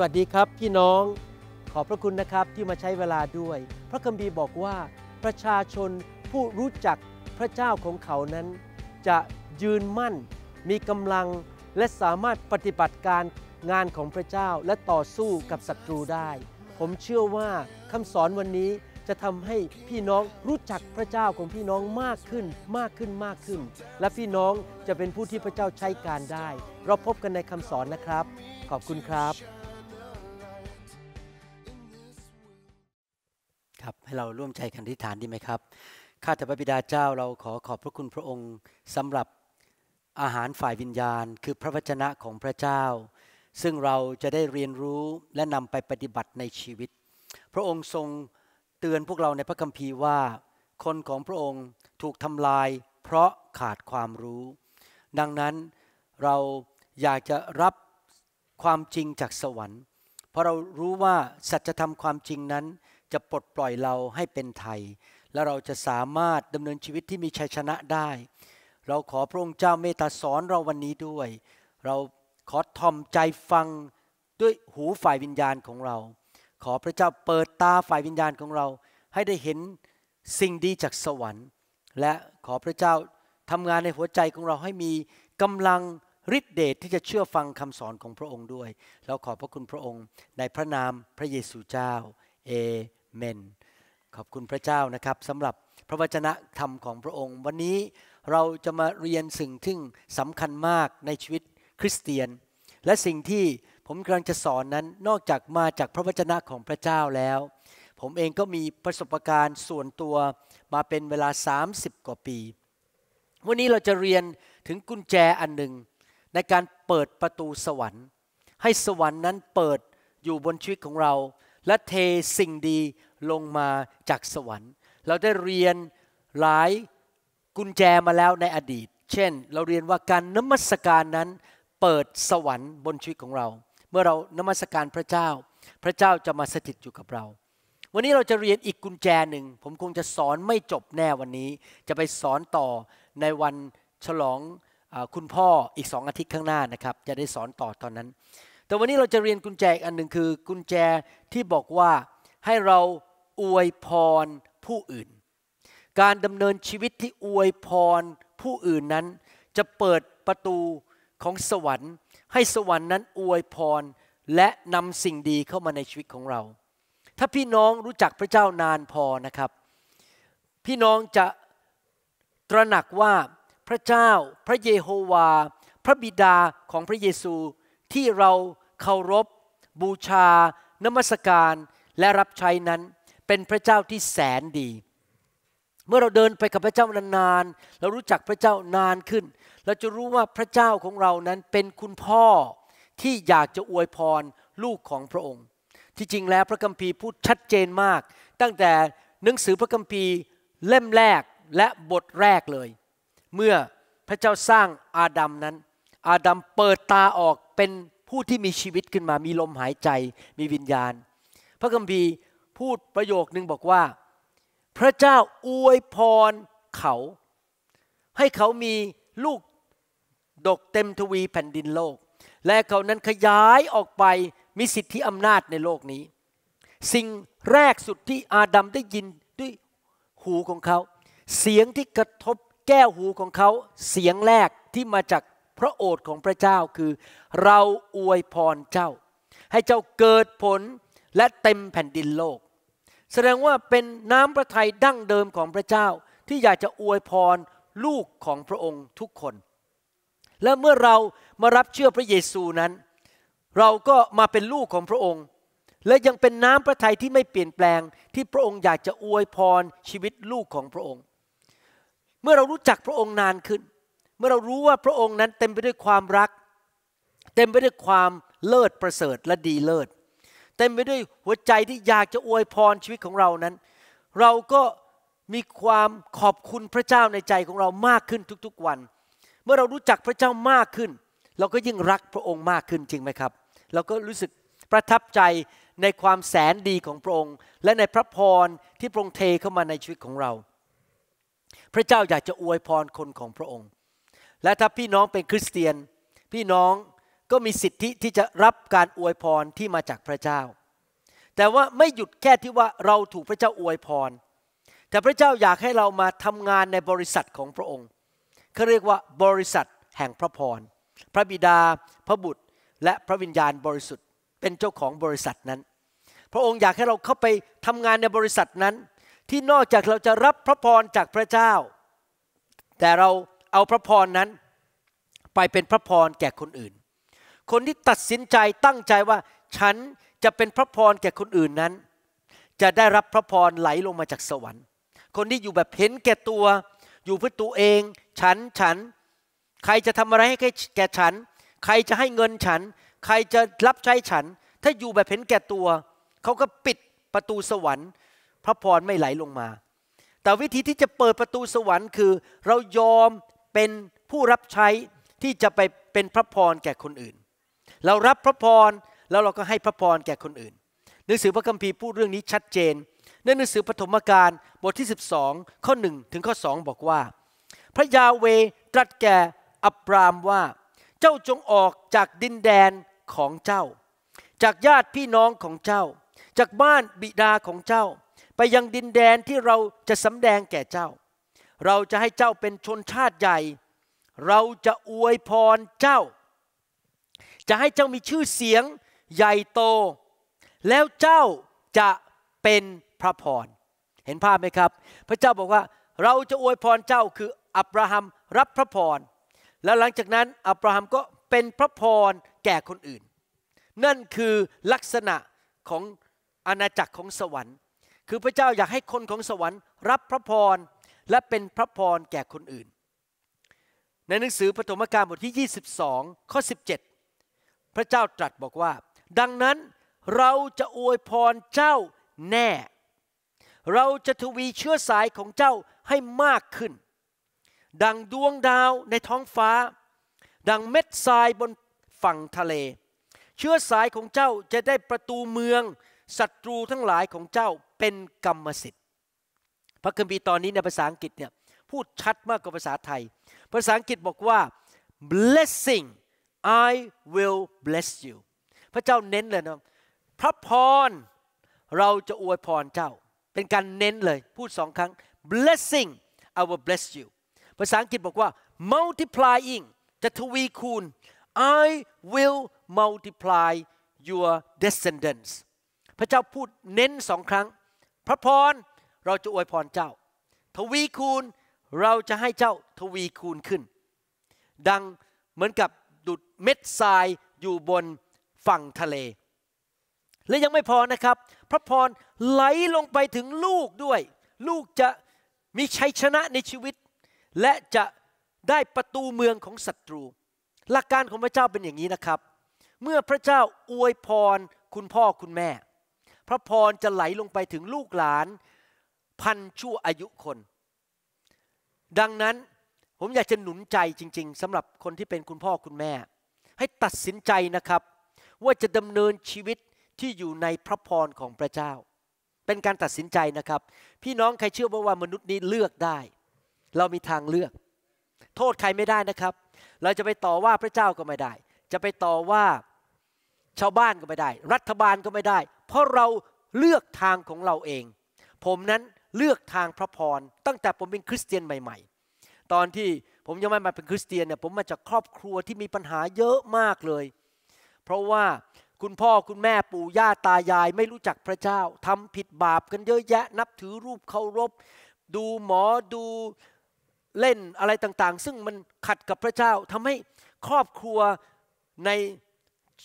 สวัสดีครับพี่น้อง ขอบพระคุณนะครับที่มาใช้เวลาด้วย พระคัมภีร์บอกว่าประชาชนผู้รู้จักพระเจ้าของเขานั้น จะยืนมั่น มีกำลังและสามารถปฏิบัติการงานของพระเจ้าและต่อสู้กับศัตรูได้ ผมเชื่อว่าคำสอนวันนี้จะทำให้พี่น้องรู้จักพระเจ้าของพี่น้องมากขึ้นมากขึ้นมากขึ้น และพี่น้องจะเป็นผู้ที่พระเจ้าใช้การได้เราพบกันในคำสอนนะครับ ขอบคุณครับให้เราร่วมใจกันอธิษฐานดีไหมครับ ข้าแต่พระบิดาเจ้าเราขอขอบพระคุณพระองค์สำหรับอาหารฝ่ายวิญญาณ คือพระวจนะของพระเจ้า ซึ่งเราจะได้เรียนรู้และนำไปปฏิบัติในชีวิต พระองค์ทรงเตือนพวกเราในพระคัมภีร์ว่า คนของพระองค์ถูกทำลาย เพราะขาดความรู้ ดังนั้นเราอยากจะรับความจริงจากสวรรค์ เพราะเรารู้ว่าสัจธรรมความจริงนั้นจะปลดปล่อยเราให้เป็นไทย และเราจะสามารถดำเนินชีวิตที่มีชัยชนะได้ เราขอพระองค์เจ้าเมตตาสอนเราวันนี้ด้วย เราขอทอมใจฟังด้วยหูฝ่ายวิญญาณของเรา ขอพระเจ้าเปิดตาฝ่ายวิญญาณของเราให้ได้เห็นสิ่งดีจากสวรรค์ และขอพระเจ้าทำงานในหัวใจของเราให้มีกำลังฤทธิเดชทที่จะเชื่อฟังคำสอนของพระองค์ด้วยเราขอบพระคุณพระองค์ในพระนามพระเยซูเจ้าเอเมนขอบคุณพระเจ้านะครับสำหรับพระวจนะธรรมของพระองค์ วันนี้เราจะมาเรียนสิ่งทึ่งสำคัญมากในชีวิตคริสเตียน และสิ่งที่ผมกำลังจะสอนนั้นนอกจากมาจากพระวจนะของพระเจ้าแล้ว ผมเองก็มีประสบการณ์ส่วนตัวมาเป็นเวลา 30 กว่าปี วันนี้เราจะเรียนถึงกุญแจอันหนึ่งในการเปิดประตูสวรรค์ ให้สวรรค์นั้นเปิดอยู่บนชีวิตของเราและเทสิ่งดีลงมาจากสวรรค์ เราได้เรียนหลายกุญแจมาแล้วในอดีต เช่น เราเรียนว่าการนมัสการนั้นเปิดสวรรค์บนชีวิตของเรา เมื่อเรานมัสการพระเจ้า พระเจ้าจะมาสถิตอยู่กับเรา วันนี้เราจะเรียนอีกกุญแจหนึ่ง ผมคงจะสอนไม่จบแน่วันนี้ จะไปสอนต่อในวันฉลองอคุณพ่ออีกสองอาทิตย์ข้างหน้านะครับ จะได้สอนต่อตอนนั้นแต่วันนี้เราจะเรียนกุญแจอีกอันหนึ่งคือกุญแจที่บอกว่าให้เราอวยพรผู้อื่น การดำเนินชีวิตที่อวยพรผู้อื่นนั้นจะเปิดประตูของสวรรค์ ให้สวรรค์นั้นอวยพรและนำสิ่งดีเข้ามาในชีวิตของเรา ถ้าพี่น้องรู้จักพระเจ้านานพอนะครับ พี่น้องจะตระหนักว่าพระเจ้าพระเยโฮวา พระบิดาของพระเยซูที่เราเคารพบูชา นมัสการและรับใช้นั้น เป็นพระเจ้าที่แสนดี เมื่อเราเดินไปกับพระเจ้านานๆเรารู้จักพระเจ้านานขึ้น เราจะรู้ว่าพระเจ้าของเรานั้นเป็นคุณพ่อที่อยากจะอวยพรลูกของพระองค์ ที่จริงแล้วพระคัมภีร์พูดชัดเจนมาก ตั้งแต่หนังสือพระคัมภีร์เล่มแรกและบทแรกเลย เมื่อพระเจ้าสร้างอาดัมนั้นอาดัมเปิดตาออกเป็นผู้ที่มีชีวิตขึ้นมามีลมหายใจมีวิญญาณ พระคัมภีร์พูดประโยคนึงบอกว่า พระเจ้าอวยพรเขา ให้เขามีลูกดกเต็มทวีแผ่นดินโลก และเขานั้นขยายออกไปมีสิทธิอำนาจในโลกนี้ สิ่งแรกสุดที่อาดัมได้ยินด้วยหูของเขา เสียงที่กระทบแก้วหูของเขาเสียงแรกที่มาจากพระโอษฐ์ของพระเจ้าคือ เราอวยพรเจ้า ให้เจ้าเกิดผลและเต็มแผ่นดินโลก แสดงว่าเป็นน้ำพระทัยดั้งเดิมของพระเจ้า ที่อยากจะอวยพรลูกของพระองค์ทุกคน และเมื่อเรามารับเชื่อพระเยซูนั้น เราก็มาเป็นลูกของพระองค์ และยังเป็นน้ำพระทัยที่ไม่เปลี่ยนแปลง ที่พระองค์อยากจะอวยพรชีวิตลูกของพระองค์ เมื่อเรารู้จักพระองค์นานขึ้นเมื่อเรารู้ว่าพระองค์นั้นเต็มไปด้วยความรัก เต็มไปด้วยความเลิศประเสริฐและดีเลิศเต็มไปด้วยหัวใจที่อยากจะอวยพรชีวิตของเรานั้น เราก็มีความขอบคุณพระเจ้าในใจของเรามากขึ้นทุกๆวัน เมื่อเรารู้จักพระเจ้ามากขึ้น เราก็ยิ่งรักพระองค์มากขึ้นจริงไหมครับ เราก็รู้สึกประทับใจในความแสนดีของพระองค์ และในพระพรที่พระองค์เทเข้ามาในชีวิตของเรา พระเจ้าอยากจะอวยพรคนของพระองค์และถ้าพี่น้องเป็นคริสเตียน พี่น้องก็มีสิทธิที่จะรับการอวยพรที่มาจากพระเจ้า แต่ว่าไม่หยุดแค่ที่ว่าเราถูกพระเจ้าอวยพร แต่พระเจ้าอยากให้เรามาทำงานในบริษัทของพระองค์เขาเรียกว่าบริษัทแห่งพระพรพระบิดา พระบุตร และพระวิญญาณบริสุทธิ์ เป็นเจ้าของบริษัทนั้น พระองค์อยากให้เราเข้าไปทำงานในบริษัทนั้น ที่นอกจากเราจะรับพระพรจากพระเจ้า แต่เราเอาพระพรนั้นไปเป็นพระพรแก่คนอื่น คนที่ตัดสินใจตั้งใจว่าฉันจะเป็นพระพรแก่คนอื่นนั้น จะได้รับพระพรไหลลงมาจากสวรรค์ คนที่อยู่แบบเห็นแก่ตัว อยู่เพื่อตัวเอง ฉันฉันใครจะทำอะไรให้แก่ฉัน ใครจะให้เงินฉัน ใครจะรับใช้ฉัน ถ้าอยู่แบบเห็นแก่ตัวเขาก็ปิดประตูสวรรค์ พระพรไม่ไหลลงมา แต่วิธีที่จะเปิดประตูสวรรค์คือ เรายอมเป็นผู้รับใช้ที่จะไปเป็นพระพรแก่คนอื่น เรารับพระพร แล้วเราก็ให้พระพรแก่คนอื่น หนังสือพระคัมภีร์พูดเรื่องนี้ชัดเจน ในหนังสือปฐมกาลบทที่ 12ข้อ1ถึงข้อ2บอกว่า พระยาเวตรัสแก่อับรามว่า เจ้าจงออกจากดินแดนของเจ้า จากญาติพี่น้องของเจ้า จากบ้านบิดาของเจ้า ไปยังดินแดนที่เราจะสำแดงแก่เจ้าเราจะให้เจ้าเป็นชนชาติใหญ่ เราจะอวยพรเจ้า จะให้เจ้ามีชื่อเสียงใหญ่โต แล้วเจ้าจะเป็นพระพร เห็นภาพไหมครับ พระเจ้าบอกว่าเราจะอวยพรเจ้าคืออับราฮัมรับพระพร แล้วหลังจากนั้นอับราฮัมก็เป็นพระพรแก่คนอื่น นั่นคือลักษณะของอาณาจักรของสวรรค์ คือพระเจ้าอยากให้คนของสวรรค์ รับพระพรและเป็นพระพรแก่คนอื่น ในหนังสือปฐมกาลบทที่ 22ข้อ17 พระเจ้าตรัสบอกว่า ดังนั้นเราจะอวยพรเจ้าแน่ เราจะทวีเชื้อสายของเจ้าให้มากขึ้น ดังดวงดาวในท้องฟ้า ดังเม็ดทรายบนฝั่งทะเล เชื้อสายของเจ้าจะได้ประตูเมืองศัตรูทั้งหลายของเจ้าเป็นกรรมสิทธิ์พระคัมภีร์ตอนนี้ในภาษาอังกฤษเนี่ยพูดชัดมากกว่าภาษาไทย ภาษาอังกฤษบอกว่า blessing I will bless you พระเจ้าเน้นเลยนะพระพร เราจะอวยพรเจ้าเป็นการเน้นเลยพูดสองครั้ง blessing I will bless you ภาษาอังกฤษบอกว่า multiplying จะทวีคูณ I will multiply your descendants พระเจ้าพูดเน้นสองครั้ง พระพรเราจะอวยพรเจ้า ทวีคูณ เราจะให้เจ้าทวีคูณขึ้น ดังเหมือนกับดุดเม็ดทรายอยู่บนฝั่งทะเล และยังไม่พอนะครับ พระพรไหลลงไปถึงลูกด้วย ลูกจะมีชัยชนะในชีวิต และจะได้ประตูเมืองของศัตรู หลักการของพระเจ้าเป็นอย่างนี้นะครับ เมื่อพระเจ้าอวยพรคุณพ่อคุณแม่ พระพรจะไหลลงไปถึงลูกหลานพันชั่วอายุคน ดังนั้นผมอยากจะหนุนใจจริง ๆสำหรับคนที่เป็นคุณพ่อคุณแม่ ให้ตัดสินใจนะครับ ว่าจะดำเนินชีวิตที่อยู่ในพระพรของพระเจ้า เป็นการตัดสินใจนะครับ พี่น้องใครเชื่อว่ามนุษย์นี้เลือกได้ เรามีทางเลือก โทษใครไม่ได้นะครับ เราจะไปต่อว่าพระเจ้าก็ไม่ได้ จะไปต่อว่าชาวบ้านก็ไม่ได้ รัฐบาลก็ไม่ได้ เพราะเราเลือกทางของเราเอง ผมนั้นเลือกทางพระพรตั้งแต่ผมเป็นคริสเตียนใหม่ ๆ ตอนที่ผมยังไม่มาเป็นคริสเตียนเนี่ยผมมาจากครอบครัวที่มีปัญหาเยอะมากเลย เพราะว่าคุณพ่อคุณแม่ ปู่ย่า ตายายไม่รู้จักพระเจ้าทำผิดบาปกันเยอะแยะ นับถือรูปเคารพดูหมอดูเล่นอะไรต่าง ๆ ซึ่งมันขัดกับพระเจ้าทำให้ครอบครัวใน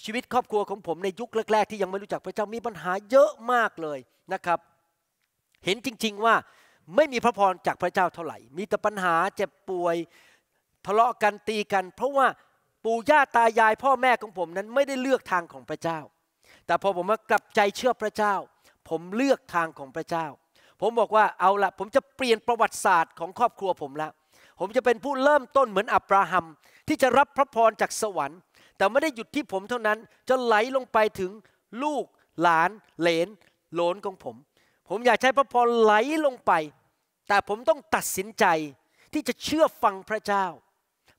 ชีวิตครอบครัวของผมในยุคแรกๆที่ยังไม่รู้จักพระเจ้ามีปัญหาเยอะมากเลยนะครับเห็นจริงๆว่าไม่มีพระพรจากพระเจ้าเท่าไหร่ มีแต่ปัญหาเจ็บป่วยทะเลาะกันตีกัน เพราะว่าปู่ย่าตายายพ่อแม่ของผมนั้นไม่ได้เลือกทางของพระเจ้า แต่พอผมมากลับใจเชื่อพระเจ้า ผมเลือกทางของพระเจ้า ผมบอกว่าเอาละผมจะเปลี่ยนประวัติศาสตร์ของครอบครัวผมละ ผมจะเป็นผู้เริ่มต้นเหมือนอับราฮัมที่จะรับพระพรจากสวรรค์ แต่ไม่ได้หยุดที่ผมเท่านั้น จะไหลลงไปถึงลูก หลานเหลนหลนของผมผมอยากใช้พระพรไหลลงไป แต่ผมต้องตัดสินใจที่จะเชื่อฟังพระเจ้า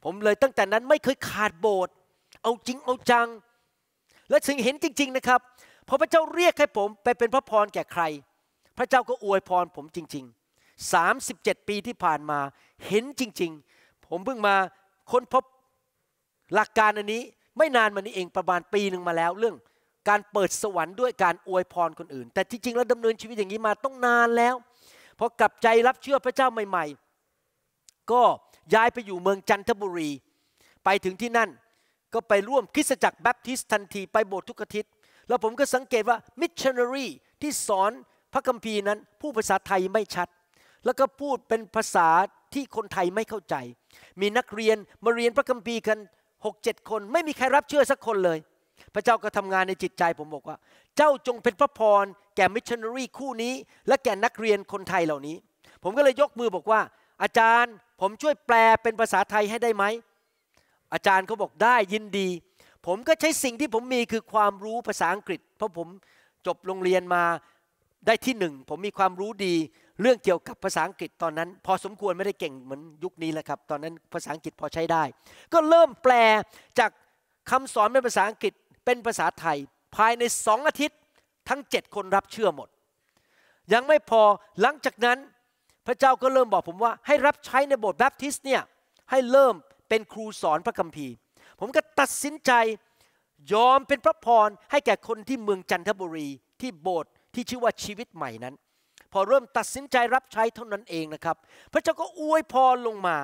ผมเลยตั้งแต่นั้นไม่เคยขาดโบสถ์ เอาจริงเอาจัง และถึงเห็นจริง ๆนะครับพอพระเจ้าเรียกให้ผมไปเป็นพระพรแก่ใคร พระเจ้าก็อวยพรผมจริง ๆ 37 ปีที่ผ่านมาเห็นจริง ๆ ผมเพิ่งมาค้นพบหลักการอันนี้ไม่นานมานี้เองประมาณปีหนึ่งมาแล้วเรื่องการเปิดสวรรค์ด้วยการอวยพรคนอื่น แต่ที่จริงแล้วดำเนินชีวิตอย่างนี้มาต้องนานแล้วพอกลับใจรับเชื่อพระเจ้าใหม่ๆ ก็ย้ายไปอยู่เมืองจันทบุรี ไปถึงที่นั่นก็ไปร่วมคริสตจักรแบปทิสต์ทันทีไปโบสถ์ทุกอาทิตย์แล้วผมก็สังเกตว่ามิชชันนารีที่สอนพระคัมภีร์นั้น ผู้ภาษาไทยไม่ชัด แล้วก็พูดเป็นภาษาที่คนไทยไม่เข้าใจ มีนักเรียนมาเรียนพระคัมภีร์กันหกเจ็ดคนไม่มีใครรับเชื่อสักคนเลยพระเจ้าก็ทำงานในจิตใจผมบอกว่า เจ้าจงเป็นพระพร แก่มิชชันนารีคู่นี้ และแก่นักเรียนคนไทยเหล่านี้ ผมก็เลยยกมือบอกว่า อาจารย์ ผมช่วยแปลเป็นภาษาไทยให้ได้ไหม อาจารย์เขาบอกได้ยินดี ผมก็ใช้สิ่งที่ผมมีคือความรู้ภาษาอังกฤษ เพราะผมจบโรงเรียนมาได้ที่หนึ่งผมมีความรู้ดีเรื่องเกี่ยวกับภาษาอังกฤษตอนนั้น พอสมควรไม่ได้เก่งเหมือนยุคนี้แล้วครับตอนนั้นภาษาอังกฤษพอใช้ได้ ก็เริ่มแปลจากคำสอนเป็นภาษาอังกฤษเป็นภาษาไทยภายในสองอาทิตย์ทั้งเจ็ดคนรับเชื่อหมด ยังไม่พอหลังจากนั้นพระเจ้าก็เริ่มบอกผมว่าให้รับใช้ในโบสถ์แบปทิสต์เนี่ยให้เริ่มเป็นครูสอนพระคัมภีร์ ผมก็ตัดสินใจยอมเป็นพระพรให้แก่คนที่เมืองจันทบุรีที่โบสถ์ที่ชื่อว่าชีวิตใหม่นั้น พอเริ่มตัดสินใจรับใช้เท่านั้นเองนะครับ พระเจ้าก็อวยพรลงมา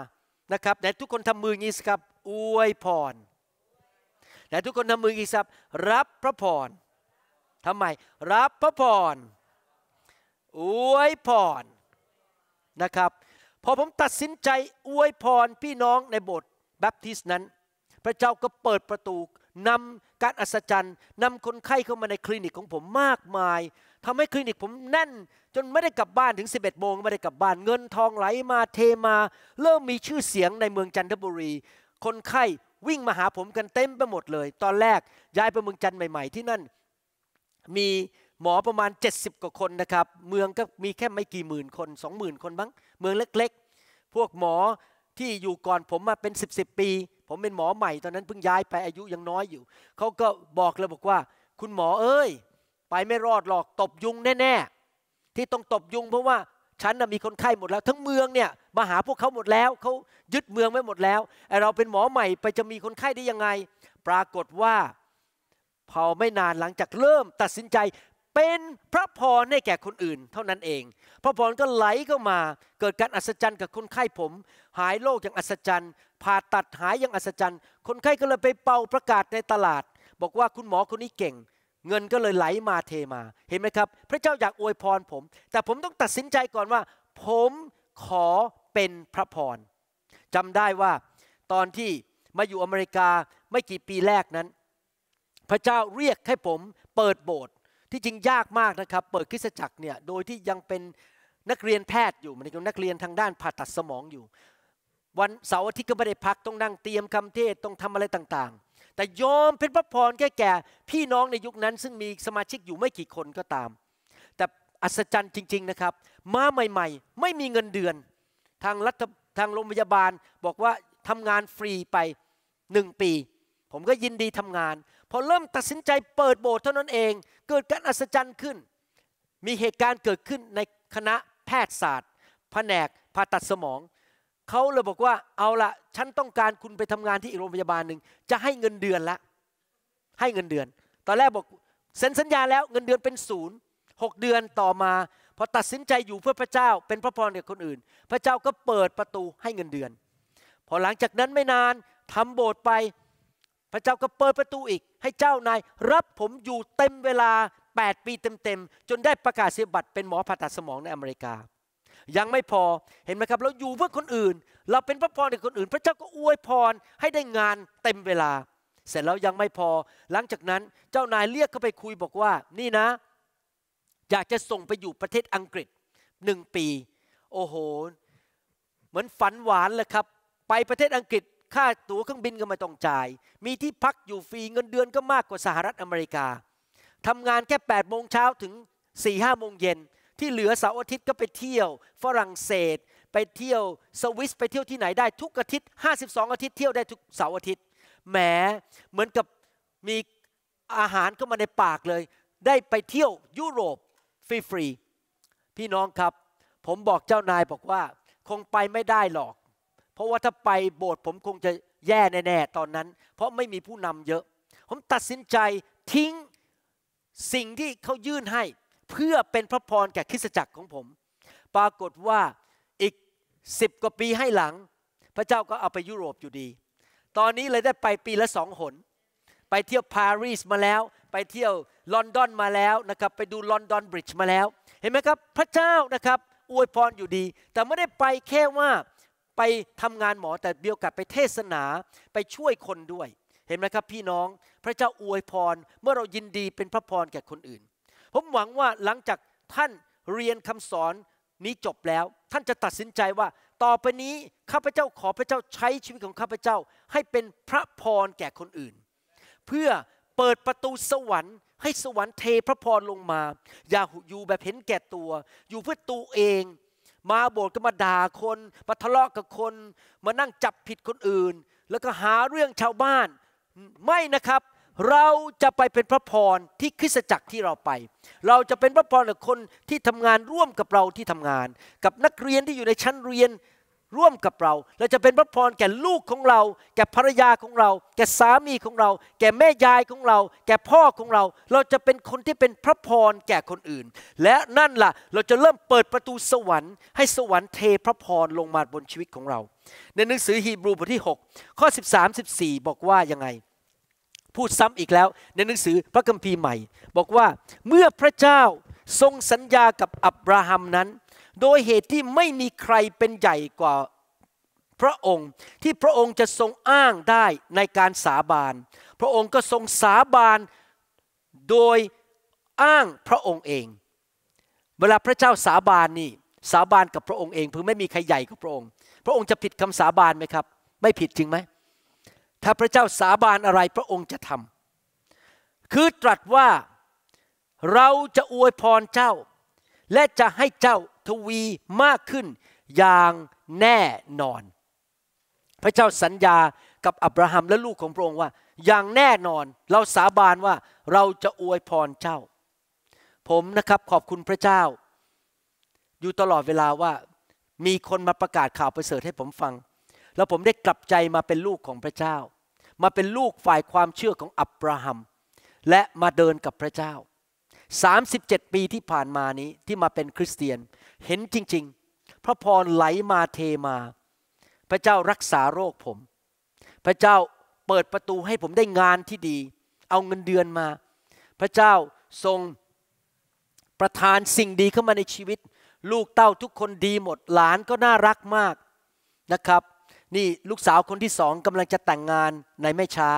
นะครับแต่ทุกคนทำมืองี้สิครับอวยพรแต่ทุกคนทำมือกี่ซับรับพระพรทำไม รับพระพรอวยพรนะครับ พอผมตัดสินใจ อวยพรพี่น้องในโบสถ์แบปทิสต์นั้น พระเจ้าก็เปิดประตูนำการอัศจรรย์นำคนไข้เข้ามาในคลินิกของผมมากมายทำให้คลินิกผมแน่น จนไม่ได้กลับบ้านถึง 11 โมงไม่ได้กลับบ้านเงินทองไหลมาเทมา เริ่มมีชื่อเสียงในเมืองจันทบุรี คนไข้วิ่งมาหาผมกันเต็มไปหมดเลย ตอนแรกย้ายไปเมืองจันทร์ใหม่ ๆ ที่นั่น มีหมอประมาณ 70 กว่าคนนะครับ เมืองก็มีแค่ไม่กี่หมื่นคน 20,000 คนบ้าง เมืองเล็กๆ พวกหมอที่อยู่ก่อนผมมาเป็น 10บสปี ผมเป็นหมอใหม่ตอนนั้นเพิ่งย้ายไปอายุยังน้อยอยู่ เขาก็บอกเลยบอกว่า คุณหมอเอ้ย ไปไม่รอดหรอกตบยุงแน่ๆ ที่ต้องตบยุงเพราะว่าฉันนะมีคนไข้หมดแล้ว ทั้งเมืองเนี่ยมาหาพวกเขาหมดแล้วเขายึดเมืองไว้หมดแล้วไอเราเป็นหมอใหม่ไปจะมีคนไข้ได้ยังไง ปรากฏว่าพอไม่นานหลังจากเริ่มตัดสินใจเป็นพระพรให้แก่คนอื่น เท่านั้นเองพระพรก็ไหลเข้ามาเกิดการอัศจรรย์กับคนไข้ผม หายโรคอย่างอัศจรรย์ผ่าตัดหายอย่างอัศจรรย์ คนไข้ก็เลยไปเป่าประกาศในตลาด บอกว่าคุณหมอคนนี้เก่งเงินก็เลยไหลมาเทมาเห็นไหมครับ พระเจ้าอยากอวยพรผม แต่ผมต้องตัดสินใจก่อนว่า ผมขอเป็นพระพรจำได้ว่าตอนที่มาอยู่อเมริกาไม่กี่ปีแรกนั้น พระเจ้าเรียกให้ผมเปิดโบสถ์ที่จริงยากมากนะครับ เปิดคริสตจักรเนี่ยโดยที่ยังเป็นนักเรียนแพทย์อยู่มันเป็นนักเรียนทางด้านผ่าตัดสมองอยู่ วันเสาร์อาทิตย์ก็ไม่ได้พักต้องนั่งเตรียมคำเทศต้องทำอะไรต่าง ๆแต่ยอมเป็นพระพรแก่แก่พี่น้องในยุคนั้นซึ่งมีสมาชิกอยู่ไม่กี่คนก็ตาม แต่อัศจรรย์จริง ๆนะครับมาใหม่ๆ ไม่มีเงินเดือนทางรัฐทางโรงพยาบาลบอกว่าทำงานฟรีไปหนึ่งปี ผมก็ยินดีทำงาน พอเริ่มตัดสินใจเปิดโบสถ์เท่านั้นเอง เกิดการอัศจรรย์ขึ้น มีเหตุการณ์เกิดขึ้นในคณะแพทยศาสตร์แผนกผ่าตัดสมองเขาเลยบอกว่าเอาละฉันต้องการคุณไปทำงานที่อีกโรงพยาบาลหนึ่งจะให้เงินเดือนละ ให้เงินเดือนตอนแรกบอกเซ็นสัญญาแล้วเงินเดือนเป็นศูนย์หกเดือนต่อมาพอตัดสินใจอยู่เพื่อพระเจ้าเป็นพระพรแก่คนอื่น พระเจ้าก็เปิดประตูให้เงินเดือน พอหลังจากนั้นไม่นานทำโบสถ์ไป พระเจ้าก็เปิดประตูอีกให้เจ้านาย รับผมอยู่เต็มเวลา 8 ปีเต็มๆจนได้ประกาศเสียบัตรเป็นหมอผ่าตัดสมองในอเมริกายังไม่พอเห็นไหมครับ เราอยู่เพื่อคนอื่น เราเป็นพระพรในคนอื่น พระเจ้าก็อวยพรให้ได้งานเต็มเวลา เสร็จแล้วยังไม่พอหลังจากนั้นเจ้านายเรียกเขาไปคุยบอกว่า นี่นะอยากจะส่งไปอยู่ประเทศอังกฤษหนึ่งปี โอ้โหเหมือนฝันหวานเลยครับไปประเทศอังกฤษ ค่าตั๋วเครื่องบินก็ไม่ต้องจ่าย มีที่พักอยู่ฟรีเงินเดือนก็มากกว่าสหรัฐอเมริกาทำงานแค่8โมงเช้าถึง4ี่ห้าโมงเย็นที่เหลือเสาร์อาทิตย์ก็ไปเที่ยว ฝรั่งเศส ไปเที่ยวสวิสไปเที่ยวที่ไหนได้ทุกอาทิตย์52 อาทิตย์เที่ยวได้ทุกเสาร์อาทิตย์แหมเหมือนกับมีอาหารเข้ามาในปากเลย ได้ไปเที่ยวยุโรปฟรีๆพี่น้องครับ ผมบอกเจ้านายบอกว่าคงไปไม่ได้หรอก เพราะว่าถ้าไปโบสถ์ผมคงจะแย่แน่ๆตอนนั้น เพราะไม่มีผู้นำเยอะ ผมตัดสินใจทิ้งสิ่งที่เขายื่นให้เพื่อเป็นพระพรแก่คริสตจักรของผม ปรากฏว่าอีกสิบกว่าปีให้หลัง พระเจ้าก็เอาไปยุโรปอยู่ดี ตอนนี้เลยได้ไปปีละสองหน ไปเที่ยวปารีสมาแล้ว ไปเที่ยวลอนดอนมาแล้วนะครับไปดูลอนดอนบริดจ์มาแล้วเห็นไหมครับพระเจ้านะครับอวยพรอยู่ดี แต่ไม่ได้ไปแค่ว่าไปทำงานหมอแต่เบียวกับไปเทศนาไปช่วยคนด้วยเห็นไหมครับพี่น้องพระเจ้าอวยพรเมื่อเรายินดีเป็นพระพรแก่คนอื่นผมหวังว่าหลังจากท่านเรียนคำสอนนี้จบแล้ว ท่านจะตัดสินใจว่าต่อไปนี้ข้าพเจ้าขอพระเจ้าใช้ชีวิตของข้าพเจ้าให้เป็นพระพรแก่คนอื่น เพื่อเปิดประตูสวรรค์ ให้สวรรค์เทพระพรลงมา อย่าอยู่แบบเห็นแก่ตัว อยู่เพื่อตัวเอง มาโบสถ์ก็มาด่าคนมาทะเลาะกับคน มานั่งจับผิดคนอื่น แล้วก็หาเรื่องชาวบ้านไม่นะครับเราจะไปเป็นพระพรที่คริสตจักรที่เราไป เราจะเป็นพระพรกับคนที่ทำงานร่วมกับเราที่ทำงาน กับนักเรียนที่อยู่ในชั้นเรียนร่วมกับเรา เราจะเป็นพระพรแก่ลูกของเรา แก่ภรรยาของเรา แก่สามีของเรา แก่แม่ยายของเรา แก่พ่อของเรา เราจะเป็นคนที่เป็นพระพรแก่คนอื่น และนั่นละ่ะเราจะเริ่มเปิดประตูสวรรค์ให้สวรรค์เทพระพรลงมาบนชีวิตของเรา ในหนังสือฮีบรูบทที่ 6 ข้อ 13 14บอกว่ายังไงพูดซ้ำอีกแล้วในหนังสือพระคัมภีร์ใหม่ บอกว่าเมื่อพระเจ้าทรงสัญญากับอับราฮัมนั้น โดยเหตุที่ไม่มีใครเป็นใหญ่กว่าพระองค์ที่พระองค์จะทรงอ้างได้ในการสาบานพระองค์ก็ทรงสาบาน โดยอ้างพระองค์เอง เวลาพระเจ้าสาบานนี่สาบานกับพระองค์เองเพื่อไม่มีใครใหญ่กว่าพระองค์ พระองค์จะผิดคำสาบานไหมครับ ไม่ผิดจริงไหมถ้าพระเจ้าสาบานอะไรพระองค์จะทำ คือตรัสว่า เราจะอวยพรเจ้า และจะให้เจ้าทวีมากขึ้น อย่างแน่นอน พระเจ้าสัญญากับอับราฮัมและลูกของพระองค์ว่า อย่างแน่นอนเราสาบานว่าเราจะอวยพรเจ้า ผมนะครับขอบคุณพระเจ้า อยู่ตลอดเวลาว่า มีคนมาประกาศข่าวประเสริฐให้ผมฟังแล้วผมได้กลับใจมาเป็นลูกของพระเจ้า มาเป็นลูกฝ่ายความเชื่อของอับราฮัมและมาเดินกับพระเจ้า 37 ปีที่ผ่านมานี้ที่มาเป็นคริสเตียนเห็นจริง ๆ พระพรไหลมาเทมา พระเจ้ารักษาโรคผม พระเจ้าเปิดประตูให้ผมได้งานที่ดี เอาเงินเดือนมา พระเจ้าทรงประทานสิ่งดีเข้ามาในชีวิต ลูกเต้าทุกคนดีหมดหลานก็น่ารักมากนะครับนี่ลูกสาวคนที่สองกำลังจะแต่งงานในไม่ช้า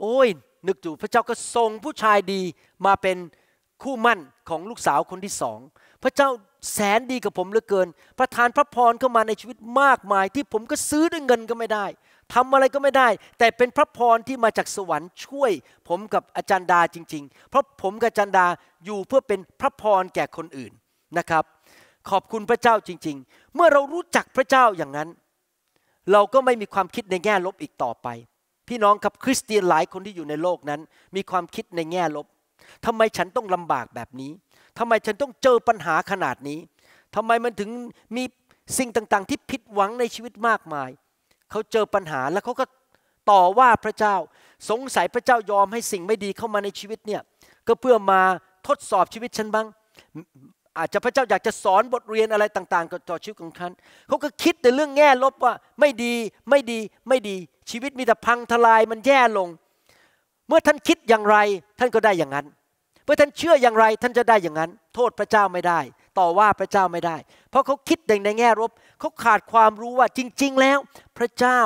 โอ้ย นึกึูพระเจ้าก็ทรงผู้ชายดีมาเป็นคู่มั่นของลูกสาวคนที่สอง พระเจ้าแสนดีกับผมเหลือเกิน ประทานพระพรเข้ามาในชีวิตมากมาย ที่ผมก็ซื้อด้วยเงินก็ไม่ได้ทำอะไรก็ไม่ได้ แต่เป็นพระพรที่มาจากสวรรค์ช่วย ผมกับอาจารย์ดาจริงๆ เพราะผมกับอาจารย์ดาอยู่เพื่อเป็นพระพรแก่คนอื่นนะครับ ขอบคุณพระเจ้าจริง ๆ เมื่อเรารู้จักพระเจ้าอย่างนั้นเราก็ไม่มีความคิดในแง่ลบอีกต่อไป พี่น้องครับคริสเตียนหลายคนที่อยู่ในโลกนั้น มีความคิดในแง่ลบทำไมฉันต้องลำบากแบบนี้ทำไมฉันต้องเจอปัญหาขนาดนี้ทำไมมันถึงมีสิ่งต่าง ๆ ที่ผิดหวังในชีวิตมากมายเขาเจอปัญหาแล้วเขาก็ต่อว่าพระเจ้าสงสัยพระเจ้ายอมให้สิ่งไม่ดีเข้ามาในชีวิตเนี่ยก็เพื่อมาทดสอบชีวิตฉันบ้างอาจจะพระเจ้าอยากจะสอนบทเรียนอะไรต่างๆกับต่อชีวิตของท่านเขาก็คิดแต่เรื่องแง่ลบว่าไม่ดีไม่ดีไม่ดี ชีวิตมีแต่พังทลายมันแย่ลง เมื่อท่านคิดอย่างไรท่านก็ได้อย่างนั้น เมื่อท่านเชื่ออย่างไรท่านจะได้อย่างนั้น โทษพระเจ้าไม่ได้ ต่อว่าพระเจ้าไม่ได้ เพราะเขาคิดในแง่ลบเขาขาดความรู้ว่าจริงๆ แล้ว พระเจ้า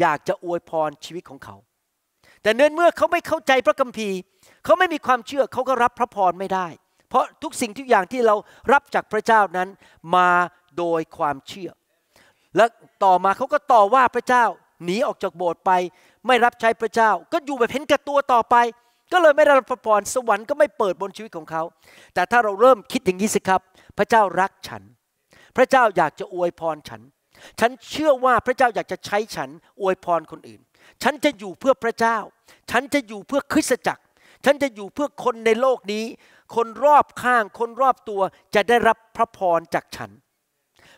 อยากจะอวยพรชีวิตของเขาแต่เนื่องเมื่อเขาไม่เข้าใจพระคัมภีร์เขาไม่มีความเชื่อเขาก็รับพระพรไม่ได้เพราะทุกสิ่งทุกอย่างที่เรารับจากพระเจ้านั้นมาโดยความเชื่อ และต่อมาเขาก็ต่อว่าพระเจ้า หนีออกจากโบสถ์ไป ไม่รับใช้พระเจ้า ก็อยู่แบบเห็นแก่ตัวต่อไป ก็เลยไม่ได้รับพรสวรรค์ก็ไม่เปิดบนชีวิตของเขาแต่ถ้าเราเริ่มคิดอย่างนี้สิครับ พระเจ้ารักฉัน พระเจ้าอยากจะอวยพรฉัน ฉันเชื่อว่าพระเจ้าอยากจะใช้ฉันอวยพรคนอื่น ฉันจะอยู่เพื่อพระเจ้า ฉันจะอยู่เพื่อคริสตจักร ฉันจะอยู่เพื่อคนในโลกนี้คนรอบข้างคนรอบตัวจะได้รับพระพรจากฉัน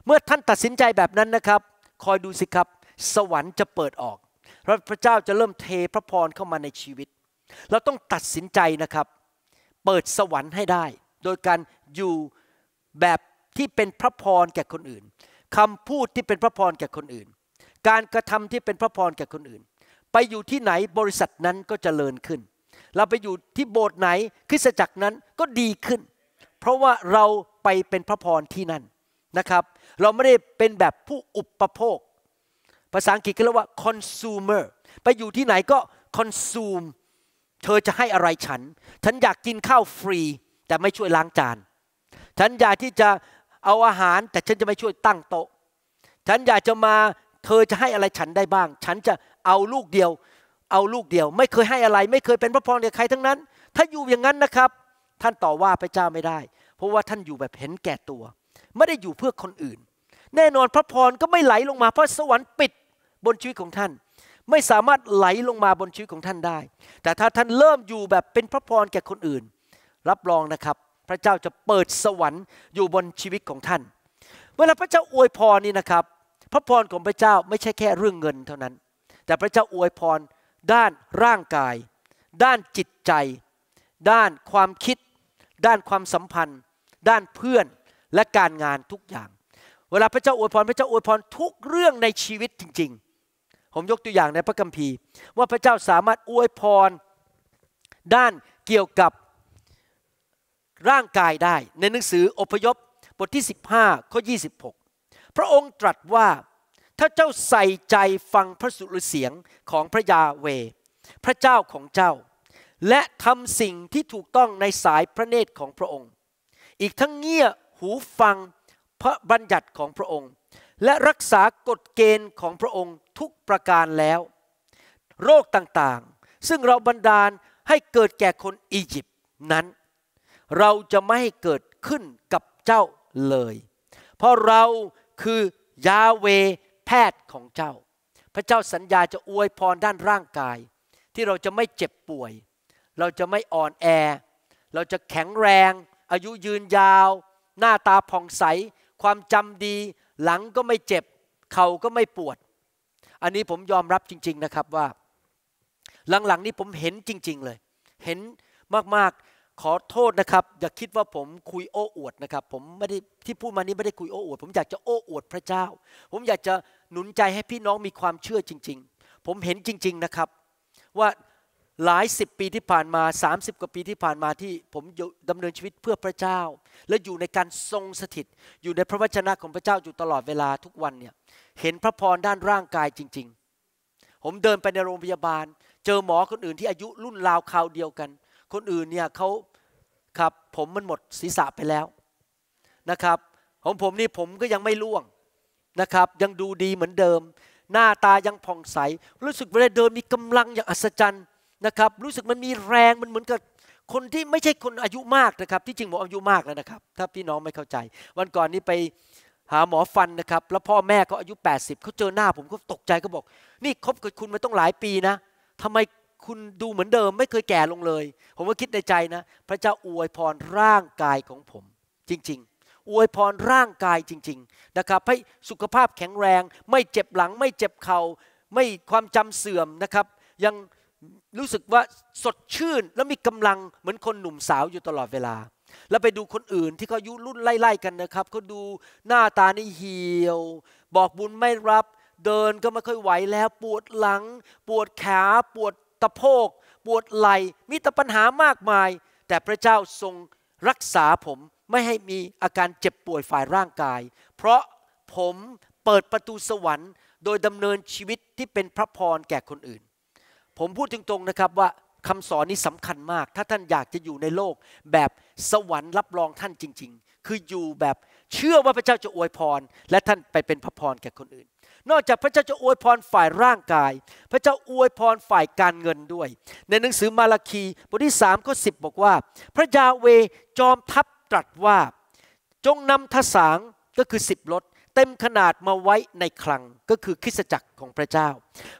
เมื่อท่านตัดสินใจแบบนั้นนะครับ คอยดูสิครับ สวรรค์จะเปิดออกพระเจ้าจะเริ่มเทพระพรเข้ามาในชีวิต เราต้องตัดสินใจนะครับ เปิดสวรรค์ให้ได้ โดยการอยู่แบบที่เป็นพระพรแก่คนอื่นคำพูดที่เป็นพระพรแก่คนอื่น การกระทำที่เป็นพระพรแก่คนอื่น ไปอยู่ที่ไหนบริษัทนั้นก็จเจริญขึ้นเราไปอยู่ที่โบสถ์ไหนคริสตจักรนั้นก็ดีขึ้น เพราะว่าเราไปเป็นพระพรที่นั่นนะครับ เราไม่ได้เป็นแบบผู้อุปโภค ภาษาอังกฤษก็เรียกว่า consumer ไปอยู่ที่ไหนก็ consume เธอจะให้อะไรฉัน ฉันอยากกินข้าวฟรี แต่ไม่ช่วยล้างจาน ฉันอยากที่จะเอาอาหาร แต่ฉันจะไม่ช่วยตั้งโต๊ะฉันอยากจะมาเธอจะให้อะไรฉันได้บ้าง ฉันจะเอาลูกเดียวเอาลูกเดียว ไม่เคยให้อะไรไม่เคยเป็นพระพรแก่ใครทั้งนั้น ถ้าอยู่อย่างนั้นนะครับ ท่านต่อว่าพระเจ้าไม่ได้ เพราะว่าท่านอยู่แบบเห็นแก่ตัว ไม่ได้อยู่เพื่อคนอื่น แน่นอนพระพรก็ไม่ไหลลงมาเพราะสวรรค์ปิดบนชีวิตของท่าน ไม่สามารถไหลลงมาบนชีวิตของท่านได้ แต่ถ้าท่านเริ่มอยู่แบบเป็นพระพรแก่คนอื่น รับรองนะครับ พระเจ้าจะเปิดสวรรค์อยู่บนชีวิตของท่าน เวลาพระเจ้าอวยพรนี่นะครับ พระพรของพระเจ้าไม่ใช่แค่เรื่องเงินเท่านั้น แต่พระเจ้าอวยพรด้านร่างกายด้านจิตใจ ด้านความคิด ด้านความสัมพันธ์ ด้านเพื่อนและการงานทุกอย่าง เวลาพระเจ้าอวยพรพระเจ้าอวยพรทุกเรื่องในชีวิตจริงๆผมยกตัวอย่างในพระคัมภีร์ ว่าพระเจ้าสามารถอวยพรด้านเกี่ยวกับร่างกายได้ ในหนังสืออพยพบทที่15ข้อยีพระองค์ตรัสว่าถ้าเจ้าใส่ใจฟังพระสุรเสียงของพระยาเว พระเจ้าของเจ้า และทำสิ่งที่ถูกต้องในสายพระเนตรของพระองค์ อีกทั้งเงี่ยหูฟังพระบัญญัติของพระองค์ และรักษากฎเกณฑ์ของพระองค์ทุกประการแล้ว โรคต่างๆ ซึ่งเราบันดาลให้เกิดแก่คนอียิปต์นั้น เราจะไม่ให้เกิดขึ้นกับเจ้าเลย เพราะเราคือยาเวแพทย์ของเจ้า พระเจ้าสัญญาจะอวยพรด้านร่างกาย ที่เราจะไม่เจ็บป่วย เราจะไม่อ่อนแอ เราจะแข็งแรง อายุยืนยาว หน้าตาผ่องใส ความจำดี หลังก็ไม่เจ็บเข่าก็ไม่ปวด อันนี้ผมยอมรับจริง ๆนะครับว่า หลังๆนี้ผมเห็นจริง ๆเลย เห็นมากๆขอโทษนะครับ อย่าคิดว่าผมคุยโอ้อวดนะครับ ผมไม่ได้ที่พูดมานี้ไม่ได้คุยโอ้อวด ผมอยากจะโอ้อวดพระเจ้า ผมอยากจะหนุนใจให้พี่น้องมีความเชื่อจริง ๆ ผมเห็นจริงๆนะครับ ว่าหลายสิบปีที่ผ่านมา 30กว่าปีที่ผ่านมาที่ผมดำเนินชีวิตเพื่อพระเจ้า และอยู่ในการทรงสถิตอยู่ในพระวจนะของพระเจ้าอยู่ตลอดเวลาทุกวันเนี่ยเห็นพระพรด้านร่างกายจริง ๆ ผมเดินไปในโรงพยาบาล เจอหมอคนอื่นที่อายุรุ่นราวคราวเดียวกันคนอื่นเนี่ยเขาครับผมมันหมดศีรษะไปแล้วนะครับของผมนี่ผมก็ยังไม่ล่วงนะครับ ยังดูดีเหมือนเดิม หน้าตายังผ่องใส รู้สึกเวลาเดินมีกำลังอย่างอัศจรรย์นะครับ รู้สึกมันมีแรงมันเหมือนกับคนที่ไม่ใช่คนอายุมากนะครับ ที่จริงผมอายุมากแล้วนะครับถ้าพี่น้องไม่เข้าใจวันก่อนนี้ไปหาหมอฟันนะครับ แล้วพ่อแม่เขาอายุ 80เขาเจอหน้าผมเขาตกใจเขาบอกนี่คบกับคุณมาต้องหลายปีนะทำไมคุณดูเหมือนเดิมไม่เคยแก่ลงเลย ผมก็คิดในใจนะ พระเจ้าอวยพรร่างกายของผม จริง ๆ อวยพรร่างกายจริง ๆ นะครับ ให้สุขภาพแข็งแรงไม่เจ็บหลังไม่เจ็บเขา่าไม่ความจำเสื่อมนะครับ ยังรู้สึกว่าสดชื่นและมีกำลังเหมือนคนหนุ่มสาวอยู่ตลอดเวลา แล้วไปดูคนอื่นที่เขายุรุ่นไล่ ๆกันนะครับเขาดูหน้าตานี่เหี่ยว บอกบุญไม่รับเดินก็ไม่ค่อยไหวแล้ว ปวดหลังปวดขาปวดตะโพกปวดไหล่มีแต่ปัญหามากมาย แต่พระเจ้าทรงรักษาผมไม่ให้มีอาการเจ็บป่วยฝ่ายร่างกาย เพราะผมเปิดประตูสวรรค์ โดยดำเนินชีวิตที่เป็นพระพรแก่คนอื่น ผมพูดตรงๆนะครับว่าคำสอนนี้สำคัญมาก ถ้าท่านอยากจะอยู่ในโลกแบบสวรรค์รับรองท่านจริงๆ คืออยู่แบบเชื่อว่าพระเจ้าจะอวยพร และท่านไปเป็นพระพรแก่คนอื่นนอกจากพระเจ้าจะอวยพรฝ่ายร่างกาย พระเจ้าอวยพรฝ่ายการเงินด้วย ในหนังสือมาราคีบทที่สามข้อสิบอกว่า พระยาเวจอมทัพตรัสว่า จงนำทสางก็คือสิบรถเต็มขนาดมาไว้ในคลังก็คือคริสจักรของพระเจ้า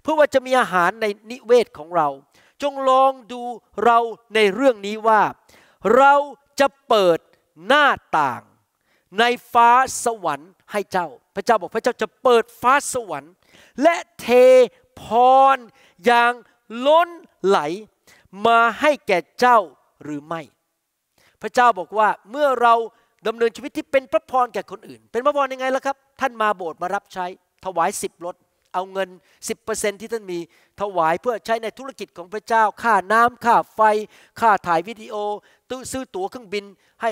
เพื่อว่าจะมีอาหารในนิเวศของเรา จงลองดูเราในเรื่องนี้ว่า เราจะเปิดหน้าต่างในฟ้าสวรรค์ให้เจ้าพระเจ้าบอก พระเจ้าจะเปิดฟ้าสวรรค์ และเทพรอย่างล้นไหลมาให้แก่เจ้าหรือไม่ พระเจ้าบอกว่าเมื่อเราดำเนินชีวิตที่เป็นพระพรแก่คนอื่น เป็นพระพรยังไงล่ะครับ ท่านมาโบสถ์มารับใช้ถวายสิบรถเอาเงิน 10%ที่ท่านมีถวายเพื่อใช้ในธุรกิจของพระเจ้า ค่าน้ำค่าไฟ ค่าถ่ายวิดีโอตื้อซื้อตั๋วเครื่องบินให้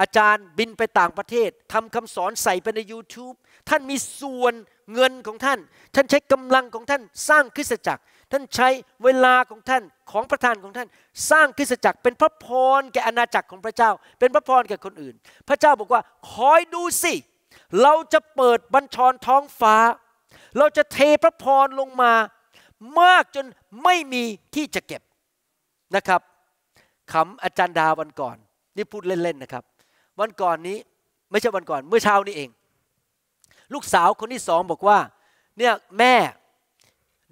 อาจารย์บินไปต่างประเทศทำคำสอนใส่ไปใน YouTube ท่านมีส่วนเงินของท่าน ท่านใช้กำลังของท่าน สร้างคริสตจักรท่านใช้เวลาของท่านของประธานของท่าน สร้างคริสตจักรเป็นพระพรแก่อาณาจักรของพระเจ้า เป็นพระพรแก่คนอื่น พระเจ้าบอกว่า คอยดูสิ เราจะเปิดบัญชรท้องฟ้า เราจะเทพระพรลงมามากจนไม่มีที่จะเก็บนะครับขำอาจารย์ดาวันก่อนนี่พูดเล่นๆนะครับวันก่อนนี้ไม่ใช่วันก่อน เมื่อเช้านี้เอง ลูกสาวคนที่สองบอกว่าเนี่ยแม่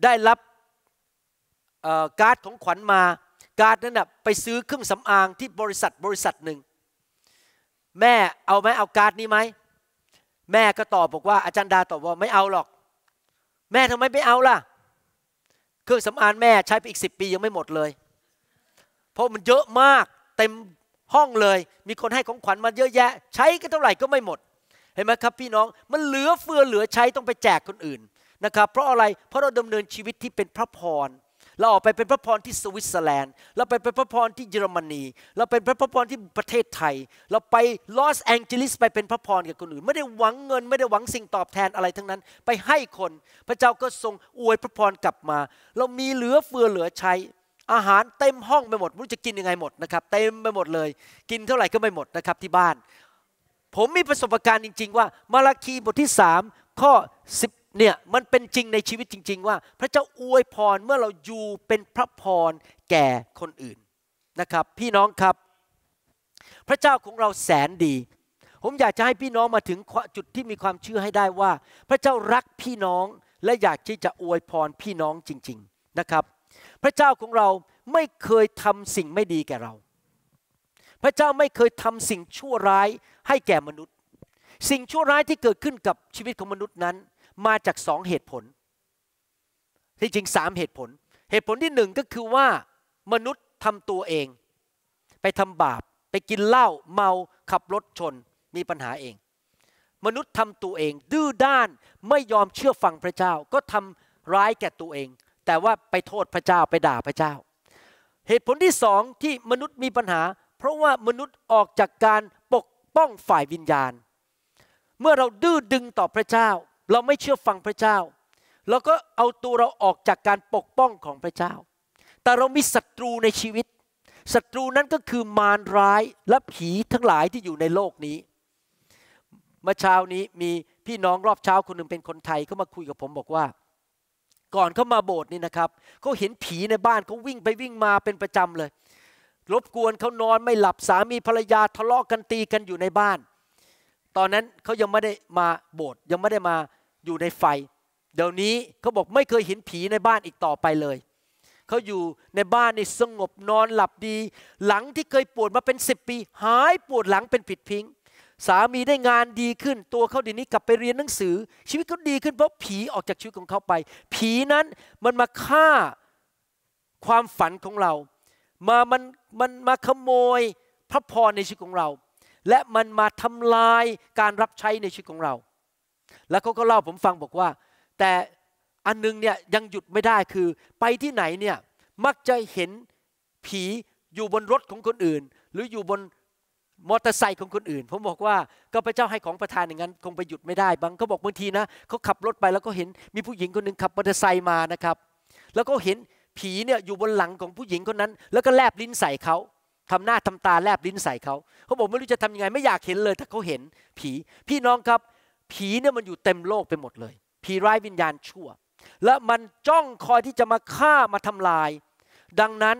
ได้รับการ์ดของขวัญมา การ์ดนั้นนะ่ะไปซื้อเครื่องสำอางที่บริษัทบริษัทหนึ่งแม่เอาไหมเอาการ์ดนี้ไหมแม่ก็ตอบบอกว่าอาจารย์ดาตอบว่าไม่เอาหรอก แม่ทำไมไม่เอาล่ะเครื่องสำอางแม่ใช้ไปอีกสิบปียังไม่หมดเลย เพราะมันเยอะมากเต็มห้องเลยมีคนให้ของขวัญมาเยอะแยะ ใช้ก็เท่าไหร่ก็ไม่หมด เห็นไหมครับพี่น้องมันเหลือเฟือเหลือใช้ต้องไปแจกคนอื่นนะครับ เพราะอะไร เพราะเราดำเนินชีวิตที่เป็นพระพรเราออกไปเป็นพระพรที่สวิตเซอร์แลนด์เราไปเป็นพระพรที่เยอรมนีเราเป็นพระพรที่ประเทศไทย เราไปลอสแองเจลิสไปเป็นพระพรกับคนอื่นไม่ได้หวังเงินไม่ได้หวังสิ่งตอบแทนอะไรทั้งนั้นไปให้คนพระเจ้าก็ทรงอวยพระพรกลับมา เรามีเหลือเฟือเหลือใช้อาหารเต็มห้องไปหมดไม่รู้จะกินยังไงหมดนะครับเต็มไปหมดเลย กินเท่าไหร่ก็ไม่หมดนะครับที่บ้าน ผมมีประสบการณ์จริง ๆ ว่ามาราคีบทที่สามข้อสิบเนี่ยมันเป็นจริงในชีวิตจริง ๆ ว่า พระเจ้าอวยพรเมื่อเราอยู่เป็นพระพรแก่คนอื่นนะครับ พี่น้องครับ พระเจ้าของเราแสนดี ผมอยากจะให้พี่น้องมาถึงจุดที่มีความเชื่อให้ได้ว่า พระเจ้ารักพี่น้องและอยากที่จะอวยพรพี่น้องจริง ๆนะครับพระเจ้าของเราไม่เคยทำสิ่งไม่ดีแก่เรา พระเจ้าไม่เคยทำสิ่งชั่วร้ายให้แก่มนุษย์ สิ่งชั่วร้ายที่เกิดขึ้นกับชีวิตของมนุษย์นั้น มาจากสองเหตุผล ที่จริงสามเหตุผล เหตุผลที่หนึ่งก็คือว่า มนุษย์ทำตัวเอง ไปทำบาป ไปกินเหล้าเมาขับรถชนมีปัญหาเอง มนุษย์ทำตัวเองดื้อด้านไม่ยอมเชื่อฟังพระเจ้าก็ทำร้ายแก่ตัวเองแต่ว่าไปโทษพระเจ้าไปด่าพระเจ้า เหตุผลที่สองที่มนุษย์มีปัญหา เพราะว่ามนุษย์ออกจากการปกป้องฝ่ายวิญญาณ เมื่อเราดื้อดึงต่อพระเจ้า เราไม่เชื่อฟังพระเจ้าเราก็เอาตัวเราออกจากการปกป้องของพระเจ้า แต่เรามีศัตรูในชีวิตศัตรูนั้นก็คือมารร้ายและผีทั้งหลายที่อยู่ในโลกนี้เมื่อเช้านี้มีพี่น้องรอบเช้าคนหนึ่งเป็นคนไทยเขามาคุยกับผมบอกว่าก่อนเขามาโบสถ์นี่นะครับเขาเห็นผีในบ้านเขาวิ่งไปวิ่งมาเป็นประจำเลย รบกวนเขานอนไม่หลับสามีภรรยาทะเลาะกันตีกันอยู่ในบ้าน ตอนนั้นเขายังไม่ได้มาโบสถ์ยังไม่ได้มาอยู่ในไฟเดี๋ยวนี้เขาบอกไม่เคยเห็นผีในบ้านอีกต่อไปเลยเขาอยู่ในบ้านนี่สงบนอนหลับดี หลังที่เคยปวดมาเป็นสิบปี หายปวดหลังเป็นผิดพิงสามีได้งานดีขึ้นตัวเขาดีนี้กลับไปเรียนหนังสือชีวิตเขาดีขึ้น เพราะผีออกจากชีวิตของเขาไป ผีนั้นมันมาฆ่าความฝันของเรา มามันมันมาขโมยพระพรในชีวิตของเรา และมันมาทำลายการรับใช้ในชีวิตของเรา แล้วเขาก็เล่าผมฟังบอกว่า แต่อันนึงเนี่ยยังหยุดไม่ได้คือ ไปที่ไหนเนี่ยมักจะเห็นผีอยู่บนรถของคนอื่น หรืออยู่บนมอเตอร์ไซค์ของคนอื่นผมบอกว่าก็พระเจ้าให้ของประทานอย่างนั้นคงไปหยุดไม่ได้บางเขาบอกบางทีนะเขาขับรถไปแล้วก็เห็นมีผู้หญิงคนหนึ่งขับมอเตอร์ไซค์มานะครับ แล้วก็เห็นผีเนี่ยอยู่บนหลังของผู้หญิงคนนั้น แล้วก็แลบลิ้นใส่เขาทำหน้าทำตาแลบลิ้นใส่เขาเขาบอกไม่รู้จะทำยังไงไม่อยากเห็นเลยแต่เขาเห็นผีพี่น้องครับผีเนี่ยมันอยู่เต็มโลกไปหมดเลย ผีร้ายวิญญาณชั่ว และมันจ้องคอยที่จะมาฆ่ามาทำลาย ดังนั้น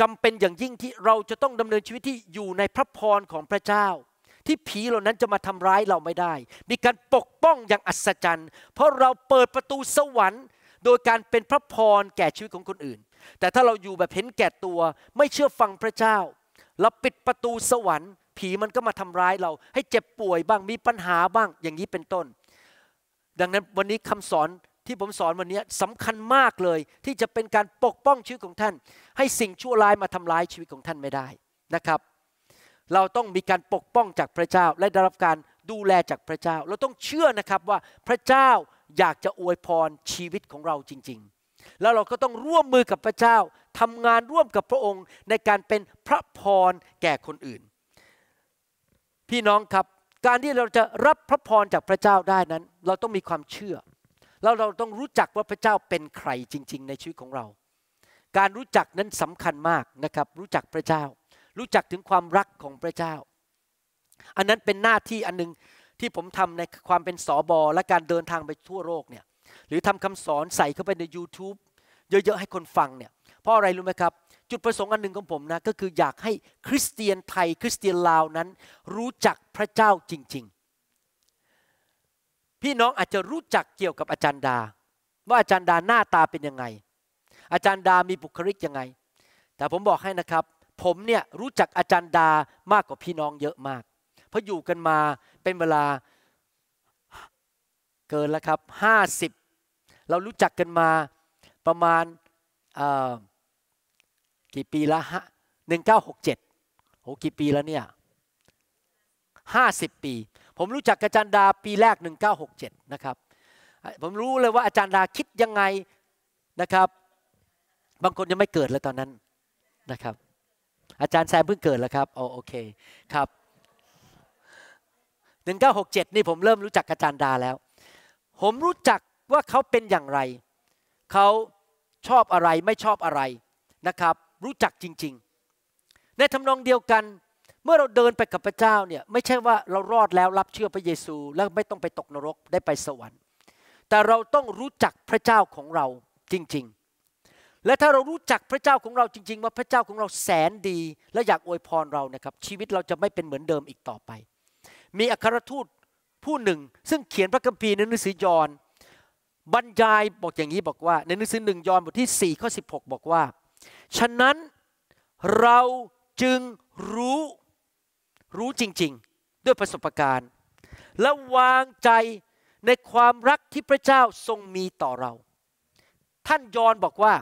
จำเป็นอย่างยิ่งที่เราจะต้องดำเนินชีวิตที่อยู่ในพระพรของพระเจ้า ที่ผีเหล่านั้นจะมาทำร้ายเราไม่ได้ มีการปกป้องอย่างอัศจรรย์ เพราะเราเปิดประตูสวรรค์ โดยการเป็นพระพรแก่ชีวิตของคนอื่น แต่ถ้าเราอยู่แบบเห็นแก่ตัวไม่เชื่อฟังพระเจ้าเราปิดประตูสวรรค์ผีมันก็มาทำร้ายเราให้เจ็บป่วยบ้างมีปัญหาบ้างอย่างนี้เป็นต้น ดังนั้นวันนี้คำสอนที่ผมสอนวันนี้สำคัญมากเลยที่จะเป็นการปกป้องชีวิตของท่าน ให้สิ่งชั่วร้ายมาทำร้ายชีวิตของท่านไม่ได้นะครับ เราต้องมีการปกป้องจากพระเจ้า และได้รับการดูแลจากพระเจ้า เราต้องเชื่อนะครับว่าพระเจ้าอยากจะอวยพรชีวิตของเราจริง ๆ แล้วเราก็ต้องร่วมมือกับพระเจ้าทำงานร่วมกับพระองค์ในการเป็นพระพรแก่คนอื่น พี่น้องครับการที่เราจะรับพระพรจากพระเจ้าได้นั้น เราต้องมีความเชื่อแล้วเราต้องรู้จักว่าพระเจ้าเป็นใครจริง ๆ ในชีวิตของเรา การรู้จักนั้นสำคัญมากนะครับรู้จักพระเจ้า รู้จักถึงความรักของพระเจ้า อันนั้นเป็นหน้าที่อันนึงที่ผมทำในความเป็นสอบอและการเดินทางไปทั่วโลกเนี่ยหรือทำคำสอนใส่เข้าไปใน YouTube เยอะๆให้คนฟังเนี่ยเพราะอะไรรู้ไหมครับ จุดประสงค์อันหนึ่งของผมนะก็คืออยากให้คริสเตียนไทยคริสเตียนลาวนั้น รู้จักพระเจ้าจริง ๆพี่น้อง อาจจะรู้จักเกี่ยวกับอาจารย์ดาว่าอาจารย์ดาหน้าตาเป็นยังไง อาจารย์ดามีบุคลิกยังไง แต่ผมบอกให้นะครับ ผมเนี่ยรู้จักอาจารย์ดามากกว่าพี่น้องเยอะมาก เพราะอยู่กันมาเป็นเวลาเกินแล้วครับห้าสิบเรารู้จักกันมาประมาณกี่ปีละฮะหนึ่งเก้าหกเจ็ดโหกี่ปีแล้วเนี่ยห้าสิบปีผมรู้จักอาจารย์ดาปีแรก 1967 นะครับ ผมรู้เลยว่าอาจารย์ดาคิดยังไงนะครับ บางคนยังไม่เกิดเลยตอนนั้นนะครับ อาจารย์แซมเพิ่งเกิดแล้วครับ โอโอเคครับ1967นี่ผมเริ่มรู้จักอาจารย์ดาแล้ว ผมรู้จักว่าเขาเป็นอย่างไร เขาชอบอะไรไม่ชอบอะไรนะครับ รู้จักจริง ๆ ในทำนองเดียวกันเมื่อเราเดินไปกับพระเจ้าเนี่ยไม่ใช่ว่าเรารอดแล้วรับเชื่อพระเยซูแล้วไม่ต้องไปตกนรกได้ไปสวรรค์ แต่เราต้องรู้จักพระเจ้าของเราจริงๆ และถ้าเรารู้จักพระเจ้าของเราจริงๆ ว่าพระเจ้าของเราแสนดี และอยากอวยพรเรานะครับชีวิตเราจะไม่เป็นเหมือนเดิมอีกต่อไป มีอัครทูตผู้หนึ่ง ซึ่งเขียนพระคัมภีร์ในหนังสือยอห์นบรรยายบอกอย่างนี้บอกว่า ในหนังสือหนึ่งยอห์นบทที่4ข้อ16 บอกว่า ฉะนั้นเราจึงรู้รู้จริงๆด้วยประสบการณ์และวางใจในความรักที่พระเจ้าทรงมีต่อเรา ท่านยอนบอกว่า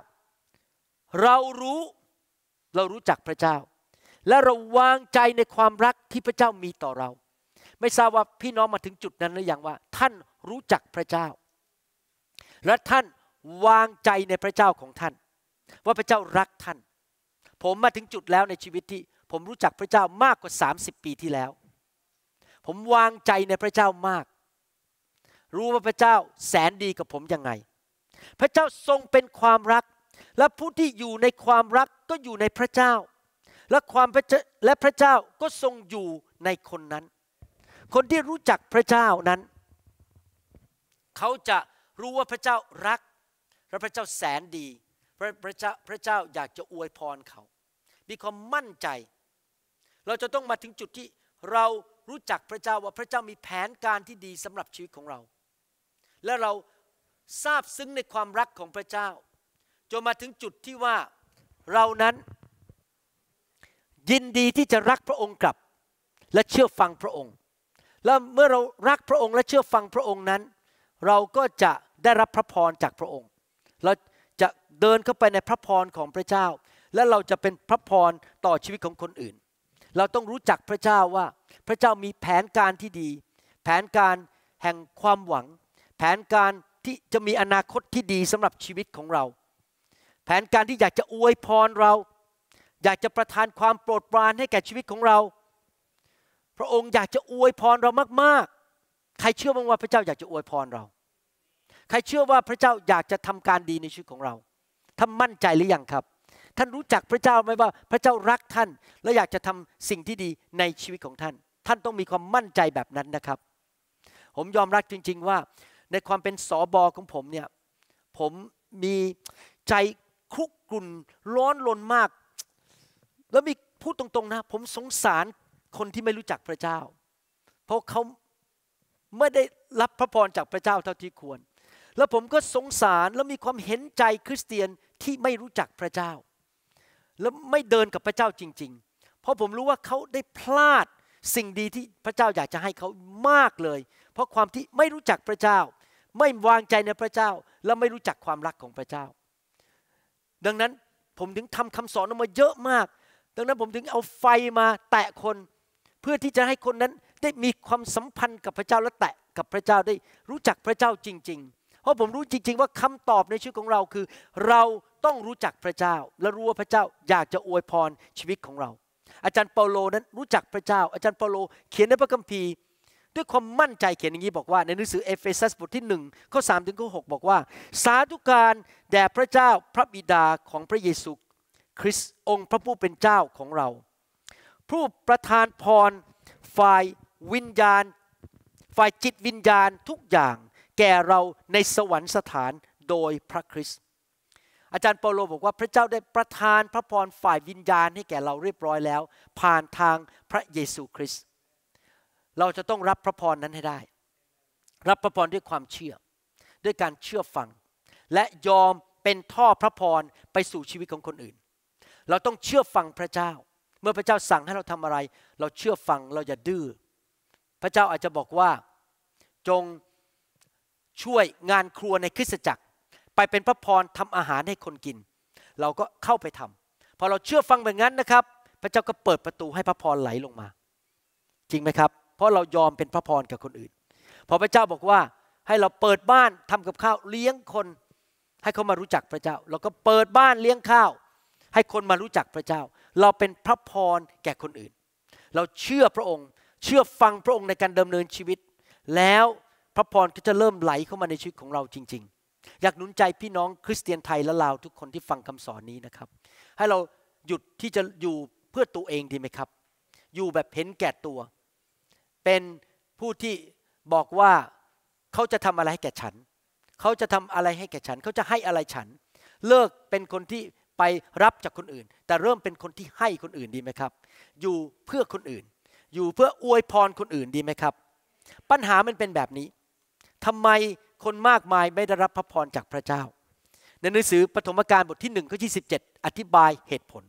เรารู้เรารู้จักพระเจ้า และเราวางใจในความรักที่พระเจ้ามีต่อเรา ไม่ทราบว่าพี่น้องมาถึงจุดนั้นหรือยังว่า ท่านรู้จักพระเจ้า และท่านวางใจในพระเจ้าของท่าน ว่าพระเจ้ารักท่าน ผมมาถึงจุดแล้วในชีวิตที่ผมรู้จักพระเจ้ามากกว่า 30 ปีที่แล้ว ผมวางใจในพระเจ้ามาก รู้ว่าพระเจ้าแสนดีกับผมยังไง พระเจ้าทรงเป็นความรัก และผู้ที่อยู่ในความรักก็อยู่ในพระเจ้า และความและพระเจ้าก็ทรงอยู่ในคนนั้น คนที่รู้จักพระเจ้านั้น เขาจะรู้ว่าพระเจ้ารัก และพระเจ้าแสนดี พระพระเจ้าพระเจ้าอยากจะอวยพรเขา มีความมั่นใจเราจะต้องมาถึงจุดที่เรารู้จักพระเจ้าว่าพระเจ้ามีแผนการที่ดีสำหรับชีวิตของเรา และเราทราบซึ้งในความรักของพระเจ้าจนมาถึงจุดที่ว่าเรานั้นยินดีที่จะรักพระองค์กลับและเชื่อฟังพระองค์ และเมื่อเรารักพระองค์และเชื่อฟังพระองค์นั้น เราก็จะได้รับพระพรจากพระองค์ เราจะเดินเข้าไปในพระพรของพระเจ้า และเราจะเป็นพระพรต่อชีวิตของคนอื่นเราต้องรู้จักพระเจ้าว่า พระเจ้ามีแผนการที่ดี แผนการแห่งความหวัง แผนการที่จะมีอนาคตที่ดีสำหรับชีวิตของเรา แผนการที่อยากจะอวยพรเรา อยากจะประทานความโปรดปรานให้แก่ชีวิตของเรา พระองค์อยากจะอวยพรเรามากๆ ใครเชื่อบ้างว่าพระเจ้าอยากจะอวยพรเรา ใครเชื่อว่าพระเจ้าอยากจะทำการดีในชีวิตของเราท่านมั่นใจหรือยังครับท่านรู้จักพระเจ้าไหมว่าพระเจ้ารักท่านและอยากจะทำสิ่งที่ดีในชีวิตของท่าน ท่านต้องมีความมั่นใจแบบนั้นนะครับ ผมยอมรับจริงๆว่า ในความเป็นสอบอของผมเนี่ยผมมีใจคุกกลุ่นร้อนรนมาก แล้วมีพูดตรง ๆนะผมสงสารคนที่ไม่รู้จักพระเจ้า เพราะเขาไม่ได้รับพระพรจากพระเจ้าเท่าที่ควร แล้วผมก็สงสารแล้วมีความเห็นใจคริสเตียนที่ไม่รู้จักพระเจ้าแล้วไม่เดินกับพระเจ้าจริง ๆ เพราะผมรู้ว่าเขาได้พลาดสิ่งดีที่พระเจ้าอยากจะให้เขามากเลย เพราะความที่ไม่รู้จักพระเจ้า ไม่วางใจในพระเจ้า และไม่รู้จักความรักของพระเจ้า ดังนั้นผมถึงทำคำสอนออกมาเยอะมาก ดังนั้นผมถึงเอาไฟมาแตะคน เพื่อที่จะให้คนนั้นได้มีความสัมพันธ์กับพระเจ้าและแตะกับพระเจ้าได้รู้จักพระเจ้าจริง ๆ เพราะผมรู้จริง ๆ ว่าคำตอบในชีวิตของเราคือเราต้องรู้จักพระเจ้าและรู้ว่าพระเจ้าอยากจะอวยพรชีวิตของเรา อาจารย์เปาโลนั้นรู้จักพระเจ้า อาจารย์เปาโลเขียนในพระคัมภีร์ ด้วยความมั่นใจเขียนอย่างนี้บอกว่าในหนังสือเอเฟซัสบทที่หนึ่งข้อมถึงข้อหบอกว่า สาธุการแด่พระเจ้าพระบิดาของพระเยซูคริสต์องค์พระผู้เป็นเจ้าของเรา ผู้ประทานพรฝ่ายวิญญาณฝ่ายจิตวิญญาณทุกอย่างแก่เราในสวรรคสถานโดยพระคริสต์อาจารย์เปาโลบอกว่าพระเจ้าได้ประทานพระพรฝ่ายวิญญาณให้แก่เราเรียบร้อยแล้ว ผ่านทางพระเยซูคริสต์เราจะต้องรับพระพรนั้นให้ได้ รับพระพรด้วยความเชื่อ ด้วยการเชื่อฟังและยอมเป็นท่อพระพรไปสู่ชีวิตของคนอื่น เราต้องเชื่อฟังพระเจ้า เมื่อพระเจ้าสั่งให้เราทำอะไร เราเชื่อฟังเราอย่าดื้อพระเจ้าอาจจะบอกว่าจงช่วยงานครัวในคริสตจักรไปเป็นพระพรทำอาหารให้คนกิน เราก็เข้าไปทำพอเราเชื่อฟังแบบนั้นนะครับ พระเจ้าก็เปิดประตูให้พระพรไหลลงมา จริงไหมครับ เพราะเรายอมเป็นพระพรกับคนอื่นพอพระเจ้าบอกว่าให้เราเปิดบ้านทำกับข้าวเลี้ยงคนให้เขามารู้จักพระเจ้า เราก็เปิดบ้านเลี้ยงข้าว ให้คนมารู้จักพระเจ้า เราเป็นพระพรแก่คนอื่น เราเชื่อพระองค์เชื่อฟังพระองค์ในการดำเนินชีวิต แล้วพระพรก็จะเริ่มไหลเข้ามาในชีวิตของเราจริง ๆอยากหนุนใจพี่น้องคริสเตียนไทยและลาวทุกคนที่ฟังคำสอนนี้นะครับ ให้เราหยุดที่จะอยู่เพื่อตัวเองดีไหมครับ อยู่แบบเห็นแก่ตัว เป็นผู้ที่บอกว่าเขาจะทำอะไรให้แก่ฉัน เขาจะทำอะไรให้แก่ฉัน เขาจะให้อะไรฉัน เลิกเป็นคนที่ไปรับจากคนอื่น แต่เริ่มเป็นคนที่ให้คนอื่นดีไหมครับ อยู่เพื่อคนอื่น อยู่เพื่ออวยพรคนอื่นดีไหมครับ ปัญหามันเป็นแบบนี้ ทำไมคนมากมายไม่ได้รับพระพรจากพระเจ้า ในหนังสือปฐมกาลบทที่หนึ่งข้อ27 อธิบายเหตุผล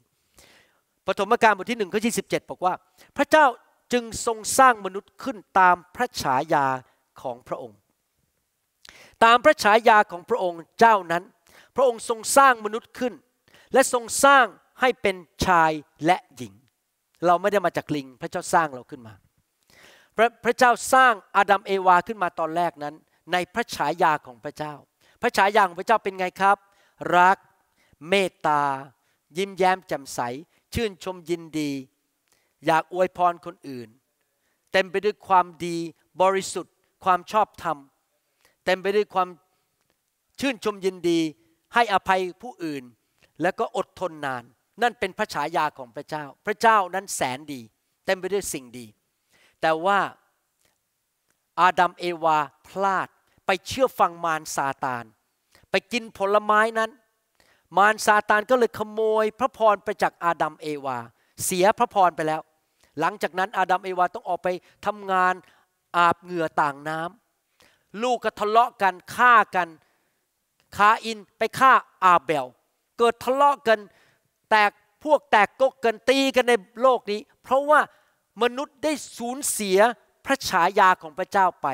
ปฐมกาลบทที่หนึ่งข้อสิบอกว่า พระเจ้าจึงทรงสร้างมนุษย์ขึ้นตามพระฉายาของพระองค์ ตามพระฉายาของพระองค์เจ้านั้น พระองค์ทรงสร้างมนุษย์ขึ้น และทรงสร้างให้เป็นชายและหญิง เราไม่ได้มาจากลิงพระเจ้าสร้างเราขึ้นมาพระพระเจ้าสร้างอาดัมเอวาขึ้นมาตอนแรกนั้นในพระฉายาของพระเจ้า พระฉายาของพระเจ้าเป็นไงครับ รัก เมตตายิ้มแย้มแจ่มใส ชื่นชมยินดี อยากอวยพรคนอื่น เต็มไปด้วยความดีบริสุทธิ์ ความชอบธรรมเต็มไปด้วยความชื่นชมยินดี ให้อภัยผู้อื่น และก็อดทนนาน นั่นเป็นพระฉายาของพระเจ้า พระเจ้านั้นแสนดี เต็มไปด้วยสิ่งดี แต่ว่าอาดัมเอวาพลาดไปเชื่อฟังมารซาตาน ไปกินผลไม้นั้น มารซาตานก็เลยขโมยพระพรไปจากอาดัมเอวา เสียพระพรไปแล้ว หลังจากนั้น อาดัมเอวาต้องออกไปทำงานอาบเหงื่อต่างน้ำ ลูกก็ทะเลาะกันฆ่ากันคาอินไปฆ่าอาเบล เกิดทะเลาะกันแตกพวกแตกกกกัน ตีกันในโลกนี้ เพราะว่ามนุษย์ได้สูญเสียพระฉายาของพระเจ้าไป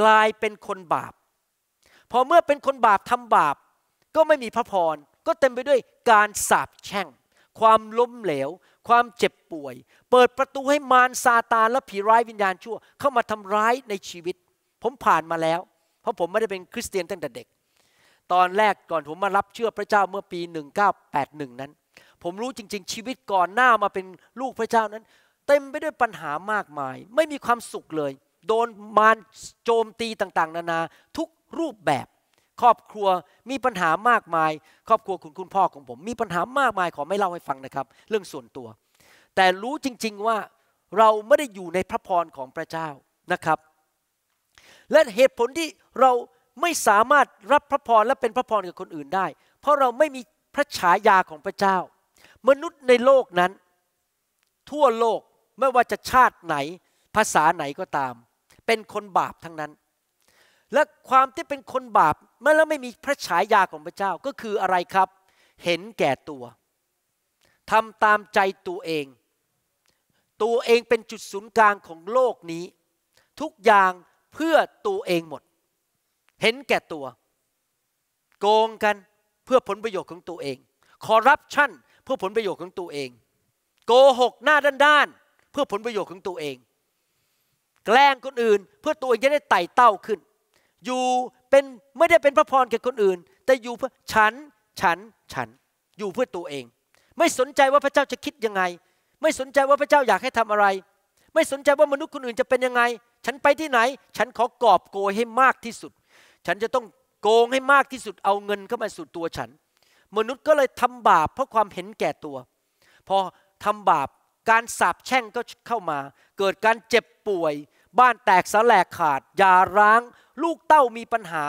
กลายเป็นคนบาป พอเมื่อเป็นคนบาปทำบาป ก็ไม่มีพระพรก็เต็มไปด้วยการสาปแช่ง ความล้มเหลว ความเจ็บป่วย เปิดประตูให้มารซาตานและผีร้ายวิญญาณชั่ว เข้ามาทำร้ายในชีวิต ผมผ่านมาแล้ว เพราะผมไม่ได้เป็นคริสเตียนตั้งแต่เด็กตอนแรกก่อนผมมารับเชื่อพระเจ้าเมื่อปี 1981นั้นผมรู้จริงๆชีวิตก่อนหน้ามาเป็นลูกพระเจ้านั้นเต็มไปด้วยปัญหามากมาย ไม่มีความสุขเลย โดนมารโจมตีต่างๆ นานา ทุกรูปแบบ ครอบครัวมีปัญหามากมาย ครอบครัวคุณคุณพ่อของผม มีปัญหามากมายขอไม่เล่าให้ฟังนะครับ เรื่องส่วนตัว แต่รู้จริง ๆว่าเราไม่ได้อยู่ในพระพรของพระเจ้านะครับ และเหตุผลที่เราไม่สามารถรับพระพรและเป็นพระพรกับคนอื่นได้ เพราะเราไม่มีพระฉายาของพระเจ้า มนุษย์ในโลกนั้น ทั่วโลกไม่ว่าจะชาติไหนภาษาไหนก็ตาม เป็นคนบาปทั้งนั้น และความที่เป็นคนบาป เมื่อแล้วไม่มีพระฉายาของพระเจ้าก็คืออะไรครับ เห็นแก่ตัวทำตามใจตัวเองตัวเองเป็นจุดศูนย์กลางของโลกนี้ ทุกอย่างเพื่อตัวเองหมด เห็นแก่ตัว โกงกันเพื่อผลประโยชน์ของตัวเองคอร์รัปชันเพื่อผลประโยชน์ของตัวเอง โกหกหน้าด้านๆพื่อผลประโยชน์ของตัวเอง แกล้งคนอื่น เพื่อตัวเองจะได้ไต่เต้าขึ้น อยู่เป็นไม่ได้เป็นพระพรแก่คนอื่น แต่อยู่เพื่อฉัน ฉัน ฉัน อยู่เพื่อตัวเอง ไม่สนใจว่าพระเจ้าจะคิดยังไง ไม่สนใจว่าพระเจ้าอยากให้ทำอะไร ไม่สนใจว่ามนุษย์คนอื่น จะเป็นยังไง ฉันไปที่ไหน ฉันขอกอบโกยให้มากที่สุด ฉันจะต้องโกงให้มากที่สุดเอาเงินเข้ามาสู่ตัวฉัน มนุษย์ก็เลยทำบาป เพราะความเห็นแก่ตัว พอทำบาปการสาปแช่งก็เข้ามา เกิดการเจ็บป่วย บ้านแตกสลกขาด ยาร้าง ลูกเต้ามีปัญหา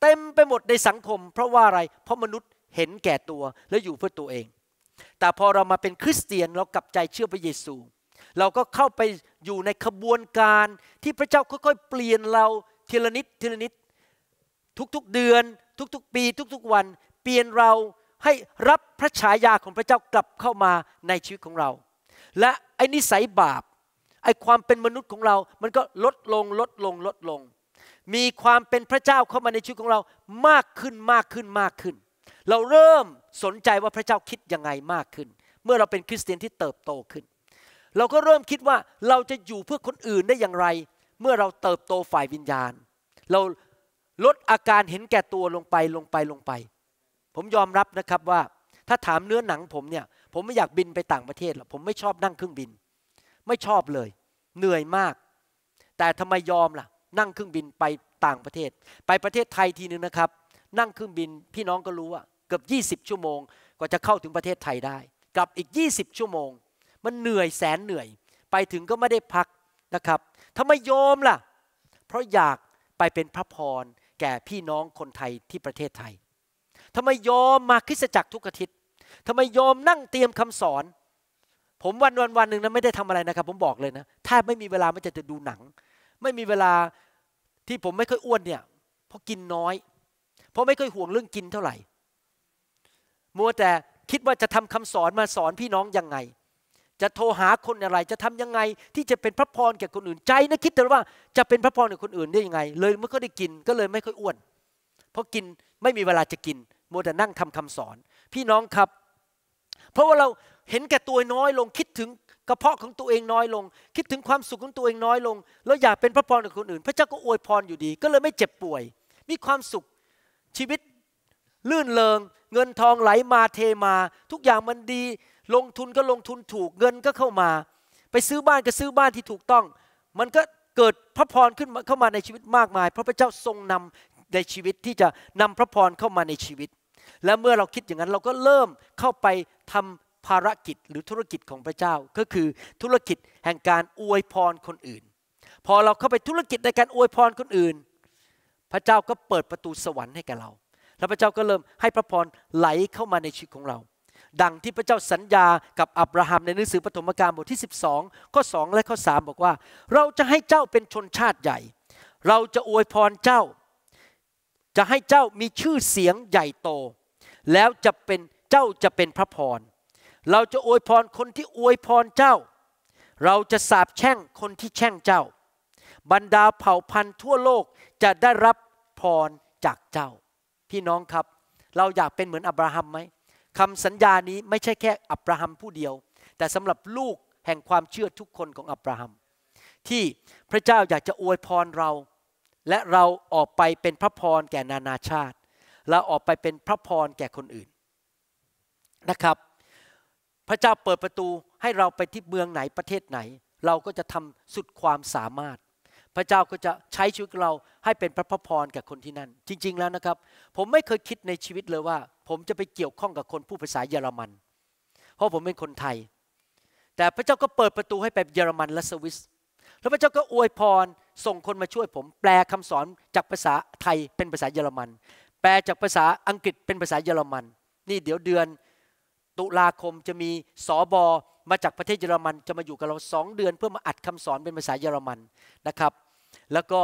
เต็มไปหมดในสังคม เพราะว่าอะไรเพราะมนุษย์เห็นแก่ตัวและอยู่เพื่อตัวเอง แต่พอเรามาเป็นคริสเตียน เรากลับใจเชื่อพระเยซู เราก็เข้าไปอยู่ในขบวนการที่พระเจ้าค่อยๆ เปลี่ยนเราทีละนิดทีละนิดทุกๆเดือน ทุกๆ ปี ทุก ๆ วันเปลี่ยนเราให้รับพระฉายาของพระเจ้ากลับเข้ามาในชีวิตของเราและไอ้นิสัยบาปไอ้ความเป็นมนุษย์ของเรา มันก็ลดลงลดลงลดลง มีความเป็นพระเจ้าเข้ามาในชีวิตของเรามากขึ้นมากขึ้นมากขึ้น เราเริ่มสนใจว่าพระเจ้าคิดยังไงมากขึ้น เมื่อเราเป็นคริสเตียนที่เติบโตขึ้น เราก็เริ่มคิดว่าเราจะอยู่เพื่อคนอื่นได้อย่างไร เมื่อเราเติบโตฝ่ายวิญญาณ เราลดอาการเห็นแก่ตัวลงไปลงไปลงไป ผมยอมรับนะครับว่าถ้าถามเนื้อหนังผมเนี่ยผมไม่อยากบินไปต่างประเทศหรอกผมไม่ชอบนั่งเครื่องบิน ไม่ชอบเลยเหนื่อยมาก แต่ทำไมยอมล่ะ นั่งเครื่องบินไปต่างประเทศ ไปประเทศไทยทีนึงนะครับ นั่งเครื่องบินพี่น้องก็รู้ว่า เกือบ20ชั่วโมงกว่าจะเข้าถึงประเทศไทยได้ กลับอีก20ชั่วโมง มันเหนื่อยแสนเหนื่อย ไปถึงก็ไม่ได้พักนะครับทำไมยอมล่ะ เพราะอยากไปเป็นพระพรแก่พี่น้องคนไทยที่ประเทศไทยทำไมยอมมาคริสตจักรทุกอาทิตย์ทำไมยอมนั่งเตรียมคำสอน ผมวันวันวันหนึ่งนั้นไม่ได้ทำอะไรนะครับ ผมบอกเลยนะถ้าไม่มีเวลาไม่จะจะดูหนัง ไม่มีเวลาที่ผมไม่ค่อยอ้วนเนี่ยเพราะกินน้อย เพราะไม่ค่อยห่วงเรื่องกินเท่าไหร่ มัวแต่คิดว่าจะทำคำสอนมาสอนพี่น้องยังไง จะโทรหาคนอะไร จะทำยังไง ที่จะเป็นพระพรแก่คนอื่นใจนะคิดแต่ว่าจะเป็นพระพรแก่คนอื่นได้ยังไง เลยไม่ค่อยได้กินก็เลยไม่ค่อยอ้วน เพราะกินไม่มีเวลาจะกิน มัวแต่นั่งทำคำสอนพี่น้องครับเพราะว่าเราเห็นแก่ตัวน้อยลงคิดถึงกระเพาะของตัวเองน้อยลง คิดถึงความสุขของตัวเองน้อยลง แล้วอยากเป็นพระพรกับคนอื่น พระเจ้าก็อวยพรอยู่ดีก็เลยไม่เจ็บป่วย มีความสุขชีวิตลื่นเลงเงินทองไหลมาเทมา ทุกอย่างมันดีลงทุนก็ลงทุนถูกเงินก็เข้ามา ไปซื้อบ้านก็ซื้อบ้านที่ถูกต้อง มันก็เกิดพระพรขึ้นเข้ามาในชีวิตมากมาย เพราะพระเจ้าทรงนำในชีวิตที่จะนำพระพรเข้ามาในชีวิตและเมื่อเราคิดอย่างนั้นเราก็เริ่มเข้าไปทำภารกิจหรือธุรกิจของพระเจ้าก็คือธุรกิจแห่งการอวยพรคนอื่น พอเราเข้าไปธุรกิจในการอวยพรคนอื่น พระเจ้าก็เปิดประตูสวรรค์ให้แก่เรา แล้วพระเจ้าก็เริ่มให้พระพรไหลเข้ามาในชีวิตของเรา ดังที่พระเจ้าสัญญากับอับราฮัมในหนังสือปฐมกาลบทที่ 12ข้อ2และข้อ3บอกว่า เราจะให้เจ้าเป็นชนชาติใหญ่ เราจะอวยพรเจ้าจะให้เจ้ามีชื่อเสียงใหญ่โต แล้วจะเป็นเจ้าจะเป็นพระพร เราจะอวยพรคนที่อวยพรเจ้า เราจะสาบแช่งคนที่แช่งเจ้า บรรดาเผ่าพันธุ์ทั่วโลกจะได้รับพรจากเจ้า พี่น้องครับ เราอยากเป็นเหมือนอับราฮัมไหมคำสัญญานี้ไม่ใช่แค่อับราฮัมผู้เดียว แต่สำหรับลูกแห่งความเชื่อทุกคนของอับราฮัมที่พระเจ้าอยากจะอวยพรเราและเราออกไปเป็นพระพรแก่นานาชาติ เราออกไปเป็นพระพรแก่คนอื่นนะครับ พระเจ้าเปิดประตูให้เราไปที่เมืองไหนประเทศไหน เราก็จะทำสุดความสามารถ พระเจ้าก็จะใช้ชีวิตเราให้เป็นพระพพรแก่คนที่นั่น จริง ๆแล้วนะครับ ผมไม่เคยคิดในชีวิตเลยว่า ผมจะไปเกี่ยวข้องกับคนผู้ภาษาเยอรมัน เพราะผมเป็นคนไทย แต่พระเจ้าก็เปิดประตูให้ไปเยอรมันและสวิส แล้วพระเจ้าก็อวยพรส่งคนมาช่วยผมแปลคำสอนจากภาษาไทยเป็นภาษาเยอรมัน แปลจากภาษาอังกฤษเป็นภาษาเยอรมัน นี่เดี๋ยวเดือนตุลาคมจะมีสอบอมาจากประเทศเยอรมัน จะมาอยู่กับเราสองเดือน เพื่อมาอัดคำสอนเป็นภาษาเยอรมันนะครับ แล้วก็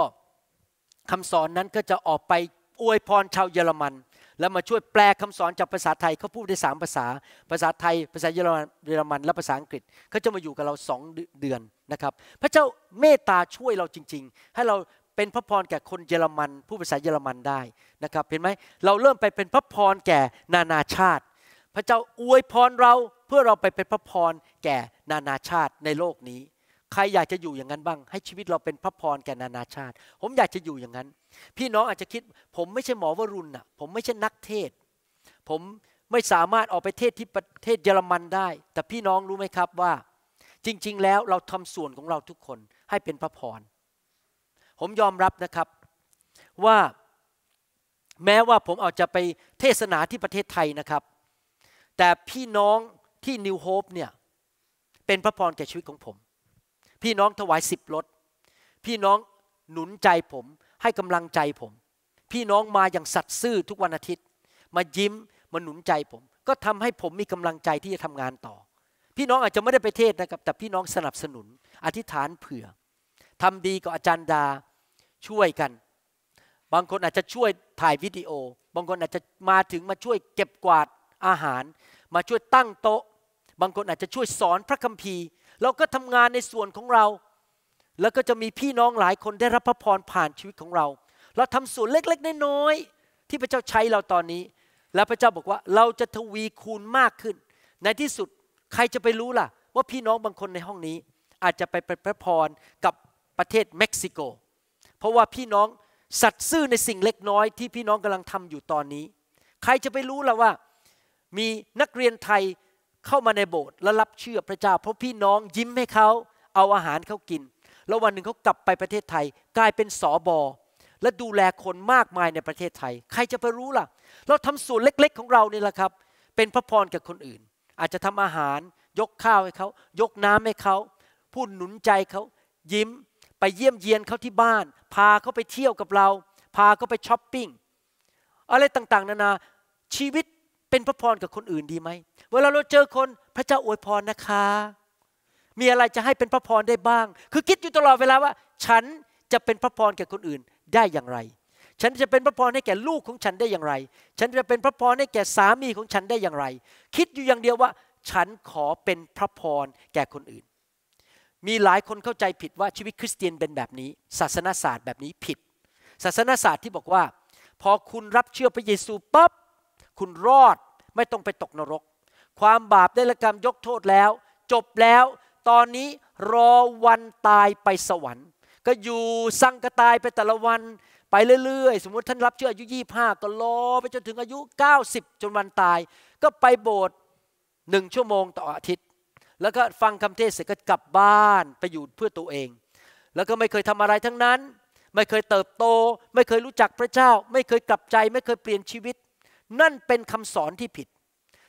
คำสอนนั้นก็จะออกไปอวยพรชาวเยอรมันแล้วมาช่วยแปลคำสอนจากภาษาไทยเขาพูดได้สามภาษา ภาษาไทยภาษา เยอรมันเยอรมันและภาษาอังกฤษเขาจะมาอยู่กับเราสองเดือนนะครับพระเจ้าเมตตาช่วยเราจริงๆ ให้เราเป็นพระพรแก่คนเยอรมันผู้ภาษาเยอรมันได้นะครับเห็นไหมเราเริ่มไปเป็นพระพรแก่นานาชาติ พระเจ้าอวยพรเราเพื่อเราไปเป็นพระพรแก่นานาชาติในโลกนี้ใครอยากจะอยู่อย่างนั้นบ้างให้ชีวิตเราเป็นพระพรแก่นานาชาติ ผมอยากจะอยู่อย่างนั้น พี่น้องอาจจะคิด ผมไม่ใช่หมอวรุณอ่ะผมไม่ใช่นักเทศ ผมไม่สามารถออกไปเทศที่ประเทศเยอรมันได้ แต่พี่น้องรู้ไหมครับว่า จริงๆแล้วเราทำส่วนของเราทุกคนให้เป็นพระพร ผมยอมรับนะครับว่าแม้ว่าผมอาจจะไปเทศนาที่ประเทศไทยนะครับ แต่พี่น้องที่นิวโฮปเนี่ยเป็นพระพรแก่ชีวิตของผมพี่น้องถวายสิบรถพี่น้องหนุนใจผมให้กำลังใจผม พี่น้องมาอย่างสัตย์ซื่อทุกวันอาทิตย์ มายิ้มมาหนุนใจผม ก็ทำให้ผมมีกำลังใจที่จะทำงานต่อ พี่น้องอาจจะไม่ได้ไปเทศนะครับ แต่พี่น้องสนับสนุน อธิษฐานเผื่อทำดี กับอาจารย์ดาช่วยกัน บางคนอาจจะช่วยถ่ายวิดีโอ บางคนอาจจะมาถึงมาช่วยเก็บกวาดอาหาร มาช่วยตั้งโต๊ะ บางคนอาจจะช่วยสอนพระคัมภีร์เราก็ทำงานในส่วนของเรา แล้วก็จะมีพี่น้องหลายคนได้รับพระพรผ่านชีวิตของเรา เราทำส่วนเล็กๆน้อยๆที่พระเจ้าใช้เราตอนนี้ แล้วพระเจ้าบอกว่าเราจะทวีคูณมากขึ้น ในที่สุดใครจะไปรู้ล่ะ ว่าพี่น้องบางคนในห้องนี้ อาจจะไปเป็นพระพรกับประเทศเม็กซิโก เพราะว่าพี่น้องสัตว์ซื่อในสิ่งเล็กน้อย ที่พี่น้องกำลังทำอยู่ตอนนี้ ใครจะไปรู้ล่ะว่ามีนักเรียนไทยเข้ามาในโบสถ์และรับเชื่อพระเจ้าเพราะพี่น้องยิ้มให้เขา เอาอาหารเขากิน แล้ววันหนึ่งเขากลับไปประเทศไทย กลายเป็นสอบอและดูแลคนมากมายในประเทศไทย ใครจะไปรู้ล่ะ เราทำส่วนเล็กๆของเรานี่แหละครับ เป็นพระพรกับคนอื่น อาจจะทำอาหารยกข้าวให้เขายกน้ำให้เขาพูดหนุนใจเขา ยิ้ม ไปเยี่ยมเยียนเขาที่บ้าน พาเขาไปเที่ยวกับเรา พาเขาไปช้อปปิ้ง อะไรต่างๆ นานาชีวิตเป็นพระพรกับคนอื่นดีไหม เวลาเราเจอคนพระเจ้าอวยพรนะคะ มีอะไรจะให้เป็นพระพรได้บ้าง คือคิดอยู่ตลอดเวลาว่า ฉันจะเป็นพระพรแก่คนอื่นได้อย่างไร ฉันจะเป็นพระพรให้แก่ลูกของฉันได้อย่างไร ฉันจะเป็นพระพรให้แก่สามีของฉันได้อย่างไร คิดอยู่อย่างเดียวว่า ฉันขอเป็นพระพรแก่คนอื่น มีหลายคนเข้าใจผิดว่าชีวิตคริสเตียนเป็นแบบนี้ ศาสนาศาสตร์แบบนี้ผิด ศาสนาศาสตร์ที่บอกว่า พอคุณรับเชื่อพระเยซูปั๊บคุณรอดไม่ต้องไปตกนรก ความบาปได้ละกรรมยกโทษแล้วจบแล้ว ตอนนี้รอวันตายไปสวรรค์ ก็อยู่สังกตายไปแต่ละวัน ไปเรื่อยๆสมมติท่านรับเชื่ออายุ 25 ก็รอไปจนถึงอายุ 90 จนวันตาย ก็ไปโบสถ์หนึ่งชั่วโมงต่ออาทิตย์ แล้วก็ฟังคำเทศเสร็จก็กลับบ้านไปอยู่เพื่อตัวเอง แล้วก็ไม่เคยทำอะไรทั้งนั้น ไม่เคยเติบโต ไม่เคยรู้จักพระเจ้า ไม่เคยกลับใจ ไม่เคยเปลี่ยนชีวิตนั่นเป็นคำสอนที่ผิด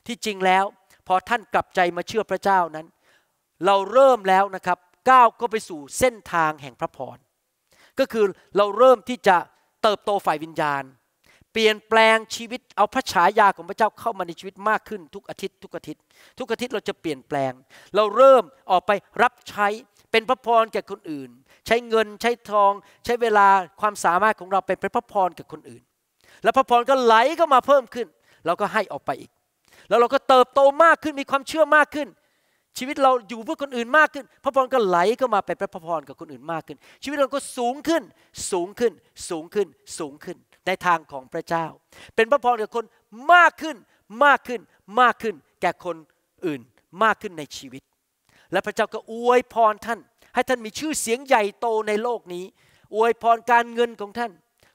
ที่จริงแล้วพอท่านกลับใจมาเชื่อพระเจ้านั้น เราเริ่มแล้วนะครับก้าวก็ไปสู่เส้นทางแห่งพระพร ก็คือเราเริ่มที่จะเติบโตฝ่ายวิญญาณ เปลี่ยนแปลงชีวิตเอาพระฉายาของพระเจ้าเข้ามาในชีวิตมากขึ้นทุกอาทิตย์ ทุกอาทิตย์ทุกอาทิตย์เราจะเปลี่ยนแปลง เราเริ่มออกไปรับใช้เป็นพระพรแก่คนอื่น ใช้เงินใช้ทองใช้เวลาความสามารถของเราเป็นพระพรแก่คนอื่นแล้วพระพรก็ไหลเข้ามาเพิ่มขึ้น เราก็ให้ออกไปอีก แล้วเราก็เติบโตมากขึ้นมีความเชื่อมากขึ้น ชีวิตเราอยู่เพื่อคนอื่นมากขึ้น พระพรก็ไหลเข้ามาเป็นพระพรกับคนอื่นมากขึ้น ชีวิตเราก็สูงขึ้นสูงขึ้น สูงขึ้นสูงขึ้นในทางของพระเจ้า เป็นพระพรกับคนมากขึ้นมากขึ้นมากขึ้น แก่คนอื่นมากขึ้นในชีวิต และพระเจ้าก็อวยพรท่าน ให้ท่านมีชื่อเสียงใหญ่โตในโลกนี้ อวยพรการเงินของท่าน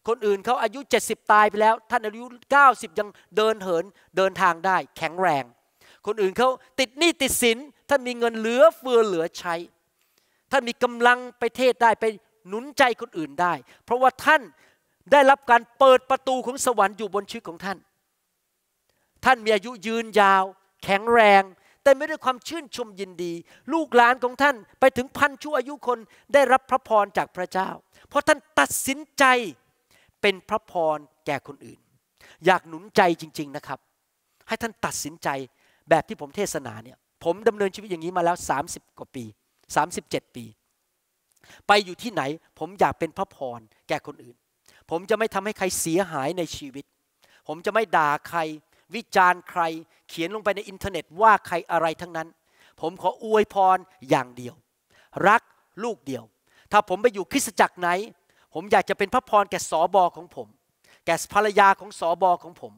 คนอื่นเขาอายุ70ตายไปแล้ว ท่านอายุ 90 ยังเดินเหินเดินทางได้ แข็งแรง คนอื่นเขาติดหนี้ติดสินท่านมีเงินเหลือเฟือเหลือใช้ ท่านมีกำลังไปเทศได้ ไปหนุนใจคนอื่นได้ เพราะว่าท่านได้รับการเปิดประตูของสวรรค์อยู่บนชีวิตของท่าน ท่านมีอายุยืนยาว แข็งแรงแต่ไมได้วยความชื่นชมยินดี ลูกหลานของท่าน ไปถึงพันชั่วอายุคนได้รับพระพรจากพระเจ้า เพราะท่านตัดสินใจเป็นพระพรแก่คนอื่น อยากหนุนใจจริง ๆนะครับ ให้ท่านตัดสินใจแบบที่ผมเทศนาเนี่ยผมดำเนินชีวิตอย่างนี้มาแล้ว 30 กว่าปี 37 ปี ไปอยู่ที่ไหน ผมอยากเป็นพระพรแก่คนอื่น ผมจะไม่ทำให้ใครเสียหายในชีวิต ผมจะไม่ด่าใคร วิจารณ์ใครเขียนลงไปในอินเทอร์เน็ตว่าใครอะไรทั้งนั้น ผมขออวยพรอย่างเดียว รักลูกเดียว ถ้าผมไปอยู่คริสตจักรไหนผมอยากจะเป็นพระพรแก่สอบอของผม แก่ภรรยาของสอบอของผม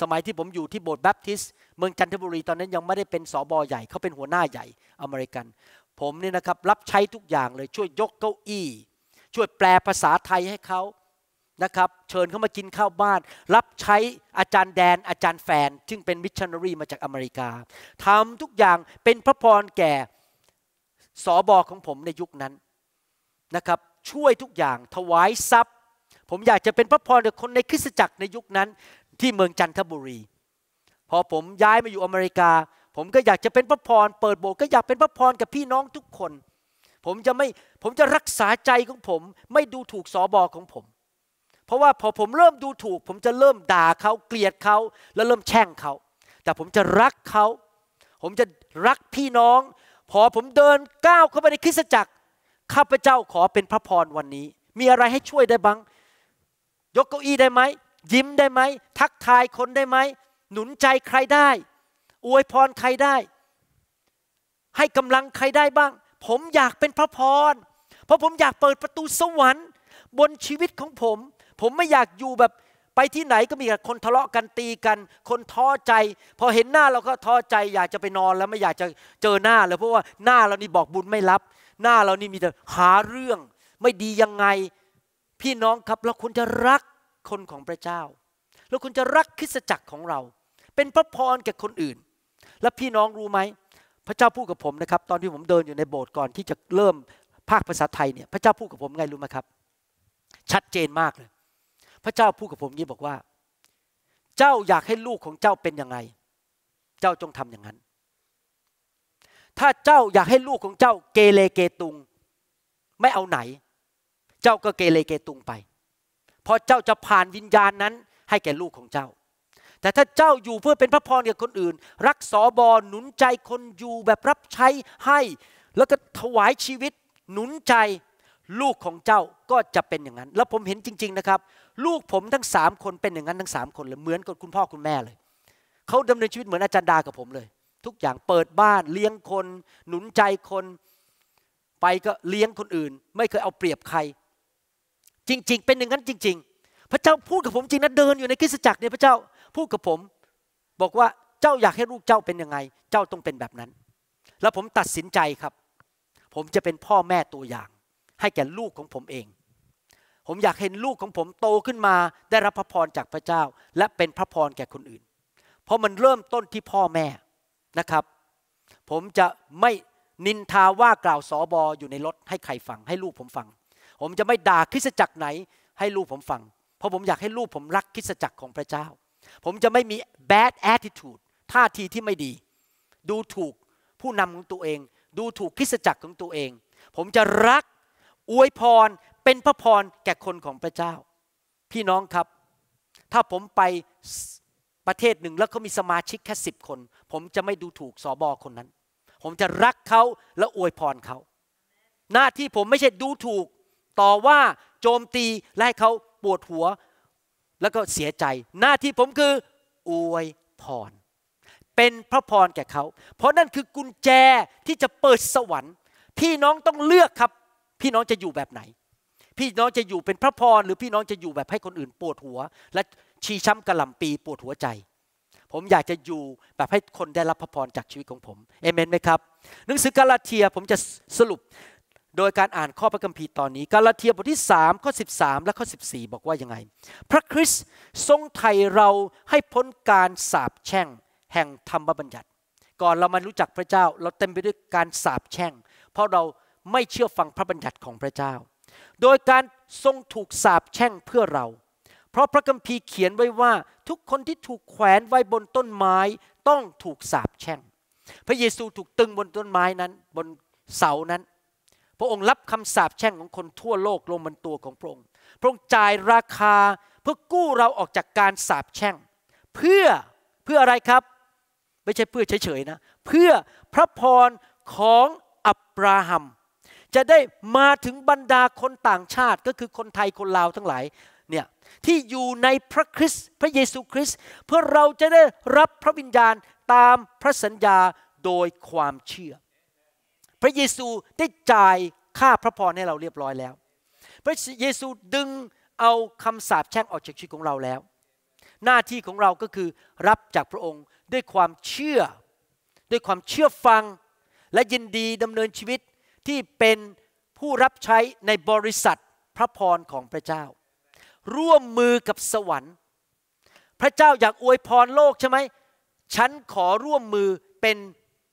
สมัยที่ผมอยู่ที่โบสถ์แบปทิสต์เมืองจันทบุรีตอนนั้นยังไม่ได้เป็นสอบอใหญ่เขาเป็นหัวหน้าใหญ่อเมริกัน ผมเนี่ยนะครับ รับใช้ทุกอย่างเลยช่วยยกเก้าอี้ ช่วยแปลภาษาไทยให้เขานะครับ เชิญเขามากินข้าวบ้าน รับใช้อาจารย์แดนอาจารย์แฟนซึ่งเป็นมิชชันนารีมาจากอเมริกาทำทุกอย่างเป็นพระพรแก่สอบอของผมในยุคนั้นนะครับช่วยทุกอย่างถวายทรัพย์ผมอยากจะเป็นพระพรแก่คนในคริสตจักรในยุคนั้นที่เมืองจันทบุรี พอผมย้ายมาอยู่อเมริกา ผมก็อยากจะเป็นพระพรเปิดโบสถ์ก็อยากเป็นพระพรกับพี่น้องทุกคน ผมจะไม่ผมจะรักษาใจของผมไม่ดูถูกสอบอของผม เพราะว่าพอผมเริ่มดูถูก ผมจะเริ่มด่าเขาเกลียดเขาแล้วเริ่มแช่งเขาแต่ผมจะรักเขาผมจะรักพี่น้อง พอผมเดินก้าวเข้าไปในคริสตจักรข้าพเจ้าขอเป็นพระพรวันนี้ มีอะไรให้ช่วยได้บ้าง ยกเก้าอี้ได้ไหม ยิ้มได้ไหม ทักทายคนได้ไหม หนุนใจใครได้ อวยพรใครได้ ให้กำลังใครได้บ้าง ผมอยากเป็นพระพร เพราะผมอยากเปิดประตูสวรรค์บนชีวิตของผม ผมไม่อยากอยู่แบบไปที่ไหนก็มีคนทะเลาะกันตีกัน คนท้อใจ พอเห็นหน้าเราก็ท้อใจ อยากจะไปนอนแล้วไม่อยากจะเจอหน้าเลย เพราะว่าหน้าเรานี่บอกบุญไม่รับหน้าเรานี่มีแต่หาเรื่องไม่ดียังไง พี่น้องครับเราควรจะรักคนของพระเจ้า แล้วคุณจะรักคริสจักรของเรา เป็นพระพรแก่คนอื่น และพี่น้องรู้ไหมพระเจ้าพูดกับผมนะครับ ตอนที่ผมเดินอยู่ในโบสถ์ก่อนที่จะเริ่มภาคภาษาไทยเนี่ย พระเจ้าพูดกับผมไงรู้ไหมครับ ชัดเจนมากเลย พระเจ้าพูดกับผมงี้บอกว่า เจ้าอยากให้ลูกของเจ้าเป็นยังไง เจ้าจงทำอย่างนั้นถ้าเจ้าอยากให้ลูกของเจ้าเกเรเกตุง ไม่เอาไหน เจ้าก็เกเรเกตุงไป เพราะเจ้าจะผ่านวิญญาณนั้น ให้แก่ลูกของเจ้า แต่ถ้าเจ้าอยู่เพื่อเป็นพระพรแก่คนอื่น รักสอบอหนุนใจคนอยู่แบบรับใช้ให้แล้วก็ถวายชีวิตหนุนใจ ลูกของเจ้าก็จะเป็นอย่างนั้น แล้วผมเห็นจริง ๆนะครับ ลูกผมทั้งสามคนเป็น อย่างนั้นทั้งสามคนเลยเหมือนกับคุณพ่อคุณแม่เลยเขาดำเนินชีวิตเหมือนอาจารย์ดา กับผมเลยทุกอย่างเปิดบ้านเลี้ยงคน หนุนใจคนไปก็เลี้ยงคนอื่น ไม่เคยเอาเปรียบใคร จริง ๆ เป็นอย่างนั้นจริง ๆ พระเจ้าพูดกับผมจริงนะเดินอยู่ในคริสตจักรเนี่ยพระเจ้าพูดกับผม บอกว่าเจ้าอยากให้ลูกเจ้าเป็นยังไง เจ้าต้องเป็นแบบนั้น แล้วผมตัดสินใจครับ ผมจะเป็นพ่อแม่ตัวอย่าง ให้แก่ลูกของผมเอง ผมอยากเห็นลูกของผมโตขึ้นมาได้รับพระพรจากพระเจ้าและเป็นพระพรแก่คนอื่นเพราะมันเริ่มต้นที่พ่อแม่นะครับผมจะไม่นินทาว่ากล่าวสอบออยู่ในรถให้ใครฟัง ให้ลูกผมฟัง ผมจะไม่ด่าคริสจักรไหน ให้ลูกผมฟัง เพราะผมอยากให้ลูกผมรักคริสจักรของพระเจ้า ผมจะไม่มี bad attitude ท่าทีที่ไม่ดี ดูถูกผู้นำของตัวเอง ดูถูกคริสจักรของตัวเอง ผมจะรักอวยพรเป็นพระพรแก่คนของพระเจ้า พี่น้องครับ ถ้าผมไปประเทศหนึ่งแล้วเขามีสมาชิกแค่สิบคนผมจะไม่ดูถูกสอบอคนนั้น ผมจะรักเขาและอวยพรเขา หน้าที่ผมไม่ใช่ดูถูกต่อว่าโจมตีและให้เขาปวดหัวแล้วก็เสียใจ หน้าที่ผมคืออวยพร เป็นพระพรแก่เขา เพราะนั่นคือกุญแจที่จะเปิดสวรรค์ พี่น้องต้องเลือกครับ พี่น้องจะอยู่แบบไหน พี่น้องจะอยู่เป็นพระพรหรือพี่น้องจะอยู่แบบให้คนอื่นปวดหัว และชี้ช้ำกระหล่ำปีปวดหัวใจผมอยากจะอยู่แบบให้คนได้รับพระพรจากชีวิตของผม เอเมนไหมครับ หนังสือกาลาเทียผมจะสรุปโดยการอ่านข้อพระคัมภีร์ตอนนี้ กาลาเทียบทที่ 3 ข้อ 13 และข้อ 14 บอกว่ายังไง พระคริสต์ ทรงไถ่เราให้พ้นการสาปแช่ง แห่งธรรมบัญญัติ ก่อนเรามารู้จักพระเจ้า เราเต็มไปด้วยการสาปแช่ง เพราะเราไม่เชื่อฟังพระบัญญัติของพระเจ้า โดยการทรงถูกสาปแช่งเพื่อเราเพราะพระคัมภีร์เขียนไว้ว่าทุกคนที่ถูกแขวนไว้บนต้นไม้ต้องถูกสาปแช่งพระเยซูถูกตึงบนต้นไม้นั้น บนเสานั้น พระองค์รับคำสาปแช่งของคนทั่วโลกลงบนตัวของพระองค์พระองค์จ่ายราคาเพื่อกู้เราออกจากการสาปแช่ง เพื่อเพื่ออะไรครับ ไม่ใช่เพื่อเฉยๆนะ เพื่อพระพรของอับราฮัมจะได้มาถึงบรรดาคนต่างชาติก็คือคนไทยคนลาวทั้งหลายเนี่ยที่อยู่ในพระคริสต์พระเยซูคริสต์เพื่อเราจะได้รับพระวิญญาณตามพระสัญญาโดยความเชื่อ พระเยซูได้จ่ายค่าพระพรให้เราเรียบร้อยแล้ว พระเยซูดึงเอาคำสาปแช่งออกจากชีวิตของเราแล้ว หน้าที่ของเราก็คือรับจากพระองค์ด้วยความเชื่อ ด้วยความเชื่อฟังและยินดีดำเนินชีวิตที่เป็นผู้รับใช้ในบริษัทพระพรของพระเจ้าร่วมมือกับสวรรค์ พระเจ้าอยากอวยพรโลกใช่ไหม ฉันขอร่วมมือเป็น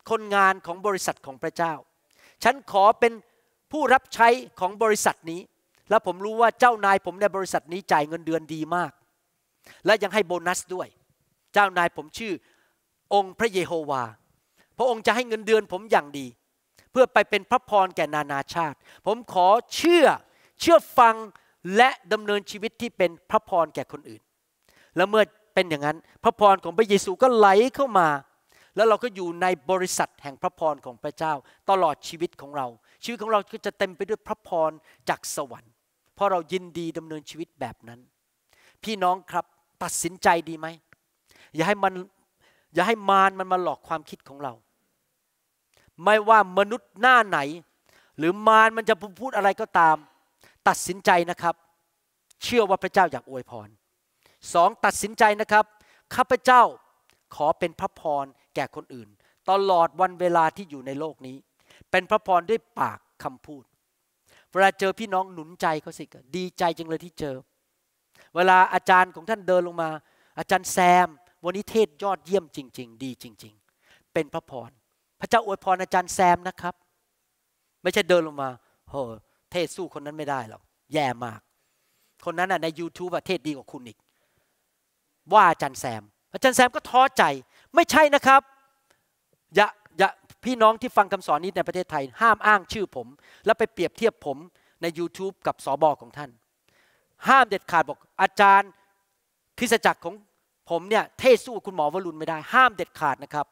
คนงานของบริษัทของพระเจ้า ฉันขอเป็นผู้รับใช้ของบริษัทนี้ และผมรู้ว่าเจ้านายผมในบริษัทนี้จ่ายเงินเดือนดีมาก และยังให้โบนัสด้วย เจ้านายผมชื่อ องค์พระเยโฮวา พระองค์จะให้เงินเดือนผมอย่างดี เพื่อไปเป็นพระพรแก่นานาชาติ ผมขอเชื่อเชื่อฟังและดำเนินชีวิตที่เป็นพระพรแก่คนอื่น และเมื่อเป็นอย่างนั้น พระพรของพระเยซูก็ไหลเข้ามา แล้วเราก็อยู่ในบริษัทแห่งพระพรของพระเจ้า ตลอดชีวิตของเรา ชีวิตของเราก็จะเต็มไปด้วยพระพรจากสวรรค์ เพราะเรายินดีดำเนินชีวิตแบบนั้น พี่น้องครับตัดสินใจดีไหม อย่าให้มันอย่าให้มารมันมาหลอกความคิดของเรา ไม่ว่ามนุษย์หน้าไหน หรือมารมันจะพูดอะไรก็ตามตัดสินใจนะครับ เชื่อว่าพระเจ้าอยากอวยพรสองตัดสินใจนะครับข้าพเจ้าขอเป็นพระพรแก่คนอื่นตลอดวันเวลาที่อยู่ในโลกนี้ เป็นพระพรด้วยปากคำพูด เวลาเจอพี่น้องหนุนใจเขาสิดีใจจังเลยที่เจอ เวลาอาจารย์ของท่านเดินลงมา อาจารย์แซมวันนี้เทศยอดเยี่ยมจริงๆ ดีจริงๆ เป็นพระพร พระเจ้าอวยพรอาจารย์แซมนะครับ ไม่ใช่เดินลงมาโหเทศสู้คนนั้นไม่ได้หรอกแย่มาก คนนั้นใน YouTube ประเทศดีกว่าคุณอีก ว่าอาจารย์แซม อาจารย์แซมก็ท้อใจไม่ใช่นะครับอย่าอย่าพี่น้องที่ฟังคำสอนนี้ในประเทศไทย ห้ามอ้างชื่อผม แล้วไปเปรียบเทียบผมใน YouTube กับสอบอของท่าน ห้ามเด็ดขาดบอกอาจารย์คริสจักรของผมเนี่ย เทศสู้คุณหมอวรุณไม่ได้ห้ามเด็ดขาดนะครับ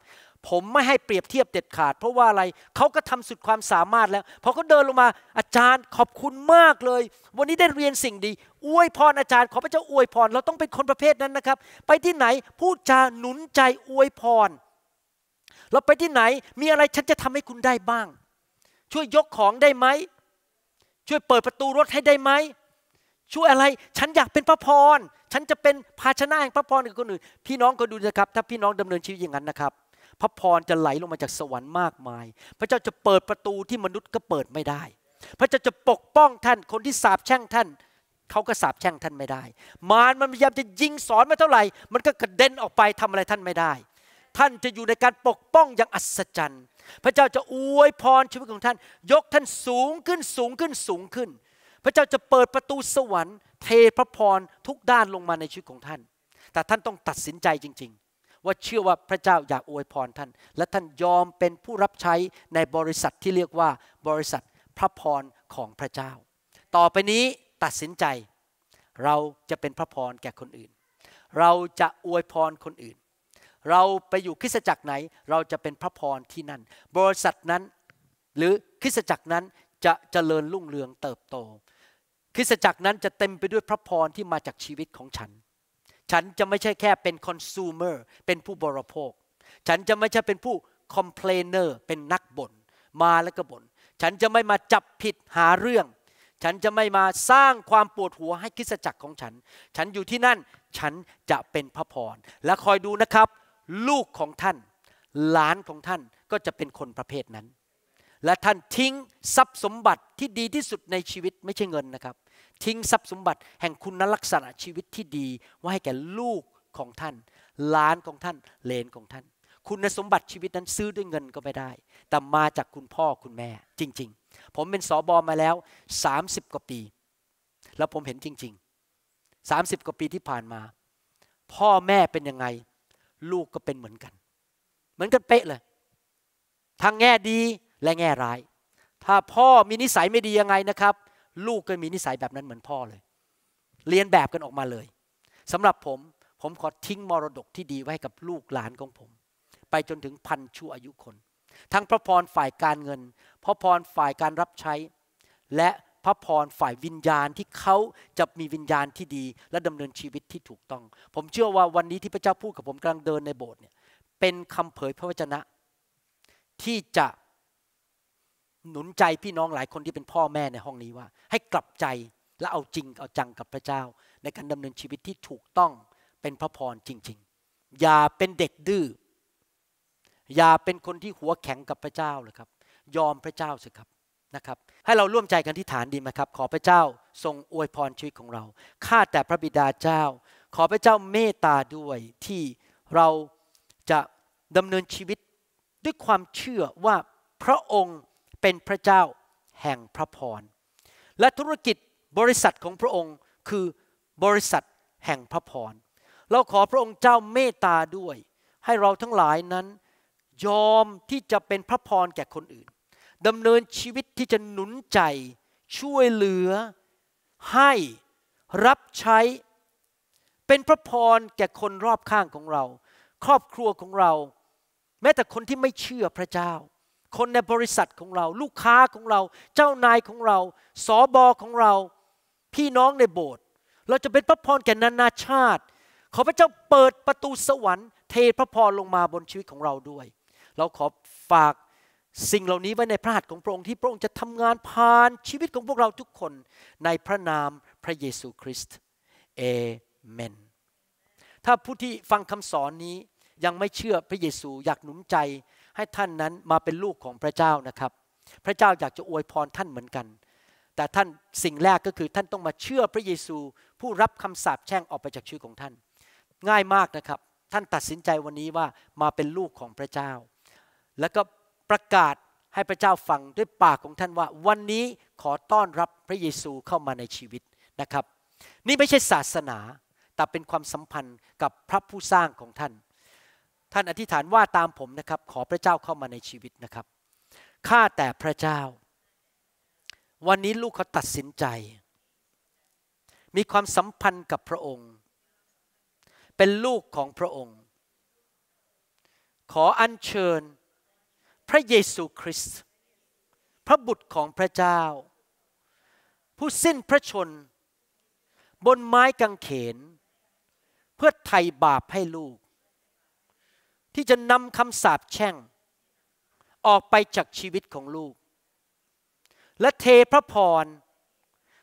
ผมไม่ให้เปรียบเทียบเด็ดขาด เพราะว่าอะไรเขาก็ทำสุดความสามารถแล้ว พอเขาเดินลงมา อาจารย์ขอบคุณมากเลย วันนี้ได้เรียนสิ่งดี อวยพรอาจารย์ขอพระเจ้าอวยพร เราต้องเป็นคนประเภทนั้นนะครับ ไปที่ไหนพูดจาหนุนใจอวยพร เราไปที่ไหนมีอะไรฉันจะทำให้คุณได้บ้าง ช่วยยกของได้ไหม ช่วยเปิดประตูรถให้ได้ไหม ช่วยอะไรฉันอยากเป็นพระพร ฉันจะเป็นภาชนะแห่งพระพรกับคนอื่น พี่น้องก็ดูนะครับ ถ้าพี่น้องดำเนินชีวิตอย่างนั้นนะครับพระพรจะไหลลงมาจากสวรรค์มากมาย พระเจ้าจะเปิดประตูที่มนุษย์ก็เปิดไม่ได้ พระเจ้าจะปกป้องท่านคนที่สาบแช่งท่านเขาก็สาบแช่งท่านไม่ได้ มารมันพยายามจะยิงสอนมาเท่าไหร่ มันก็กระเด็นออกไปทำอะไรท่านไม่ได้ ท่านจะอยู่ในการปกป้องอย่างอัศจรรย์พระเจ้าจะอวยพรชีวิตของท่าน ยกท่านสูงขึ้นสูงขึ้นสูงขึ้น พระเจ้าจะเปิดประตูสวรรค์เทพระพรทุกด้านลงมาในชีวิตของท่าน แต่ท่านต้องตัดสินใจจริง ๆว่าเชื่อว่าพระเจ้าอยากอวยพรท่าน และท่านยอมเป็นผู้รับใช้ในบริษัทที่เรียกว่าบริษัทพระพรของพระเจ้า ต่อไปนี้ตัดสินใจ เราจะเป็นพระพรแก่คนอื่น เราจะอวยพรคนอื่น เราไปอยู่คริสจักรไหนเราจะเป็นพระพรที่นั่น บริษัทนั้นหรือคริสจักรนั้นจะเจริญรุ่งเรืองเติบโต คริสจักรนั้นจะเต็มไปด้วยพระพรที่มาจากชีวิตของฉันฉันจะไม่ใช่แค่เป็น consumer เป็นผู้บริโภค ฉันจะไม่ใช่เป็นผู้ complainer เป็นนักบน่นมาแล้วก็บน่นฉันจะไม่มาจับผิดหาเรื่อง ฉันจะไม่มาสร้างความปวดหัวให้คริสจักรของฉัน ฉันอยู่ที่นั่นฉันจะเป็นพระพรและคอยดูนะครับ ลูกของท่าน หลานของท่านก็จะเป็นคนประเภทนั้น และท่านทิ้งทรัพย์สมบัติที่ดีที่สุดในชีวิตไม่ใช่เงินนะครับทิ้งทรัพย์สมบัติแห่งคุณลักษณะชีวิตที่ดีไว้ให้แก่ลูกของท่านล้านของท่านเลนของท่าน คุณสมบัติชีวิตนั้นซื้อด้วยเงินก็ไม่ได้ แต่มาจากคุณพ่อคุณแม่ จริง ๆ ผมเป็นสอบอมาแล้ว 30กว่าปี แล้วผมเห็นจริงๆ 30กว่าปีที่ผ่านมา พ่อแม่เป็นยังไงลูกก็เป็นเหมือนกัน เหมือนกันเป๊ะเลยทั้งแง่ดีและแง่ร้าย ถ้าพ่อมีนิสัยไม่ดียังไงนะครับลูกก็มีนิสัยแบบนั้นเหมือนพ่อเลย เรียนแบบกันออกมาเลย สำหรับผม ผมขอทิ้งมรดกที่ดีไว้กับลูกหลานของผม ไปจนถึงพันชั่วอายุคน ทั้งพระพรฝ่ายการเงินพระพรฝ่ายการรับใช้ และพระพรฝ่ายวิญญาณที่เขาจะมีวิญญาณที่ดี และดำเนินชีวิตที่ถูกต้อง ผมเชื่อว่าวันนี้ที่พระเจ้าพูดกับผมกำลังเดินในโบสถ์เนี่ย เป็นคำเผยพระวจนะที่จะหนุนใจพี่น้องหลายคนที่เป็นพ่อแม่ในห้องนี้ว่าให้กลับใจและเอาจริงเอาจังกับพระเจ้า ในการดำเนินชีวิตที่ถูกต้องเป็นพระพรจริง ๆ อย่าเป็นเด็กดื้ออย่าเป็นคนที่หัวแข็งกับพระเจ้าเลยครับ ยอมพระเจ้าสิครับนะครับ ให้เราร่วมใจกันที่ฐานดีไหมครับขอพระเจ้าทรงอวยพรชีวิตของเราข้าแต่พระบิดาเจ้า ขอพระเจ้าเมตตาด้วยที่เราจะดำเนินชีวิตด้วยความเชื่อว่าพระองค์เป็นพระเจ้าแห่งพระพร และธุรกิจบริษัทของพระองค์คือบริษัทแห่งพระพร เราขอพระองค์เจ้าเมตตาด้วย ให้เราทั้งหลายนั้น ยอมที่จะเป็นพระพรแก่คนอื่นดำเนินชีวิตที่จะหนุนใจช่วยเหลือให้รับใช้เป็นพระพรแก่คนรอบข้างของเรา ครอบครัวของเรา แม้แต่คนที่ไม่เชื่อพระเจ้าคนในบริษัทของเราลูกค้าของเรา เจ้านายของเรา สอบอของเราพี่น้องในโบสถ์เราจะเป็นพระพรแก่นานาชาติ ขอพระเจ้าเปิดประตูสวรรค์เทพระพรลงมาบนชีวิตของเราด้วย เราขอฝากสิ่งเหล่านี้ไว้ในพระหัตถ์ของพระองค์ที่พระองค์จะทำงานผ่านชีวิตของพวกเราทุกคนในพระนามพระเยซูคริสต์เอเมน ถ้าผู้ที่ฟังคำสอนนี้ยังไม่เชื่อพระเยซูอยากหนุนใจให้ท่านนั้นมาเป็นลูกของพระเจ้านะครับ พระเจ้าอยากจะอวยพรท่านเหมือนกัน แต่ท่านสิ่งแรกก็คือท่านต้องมาเชื่อพระเยซูผู้รับคำสาปแช่งออกไปจากชีวิตของท่าน ง่ายมากนะครับ ท่านตัดสินใจวันนี้ว่ามาเป็นลูกของพระเจ้า แล้วก็ประกาศให้พระเจ้าฟังด้วยปากของท่านว่า วันนี้ขอต้อนรับพระเยซูเข้ามาในชีวิตนะครับ นี่ไม่ใช่ศาสนา แต่เป็นความสัมพันธ์กับพระผู้สร้างของท่านท่านอธิษฐานว่าตามผมนะครับ ขอพระเจ้าเข้ามาในชีวิตนะครับ ข้าแต่พระเจ้า วันนี้ลูกเขาตัดสินใจ มีความสัมพันธ์กับพระองค์ เป็นลูกของพระองค์ ขออัญเชิญ พระเยซูคริสต์พระบุตรของพระเจ้า ผู้สิ้นพระชน บนไม้กางเขน เพื่อไถ่บาปให้ลูกที่จะนำคำสาปแช่ง ออกไปจากชีวิตของลูก และเทพระพร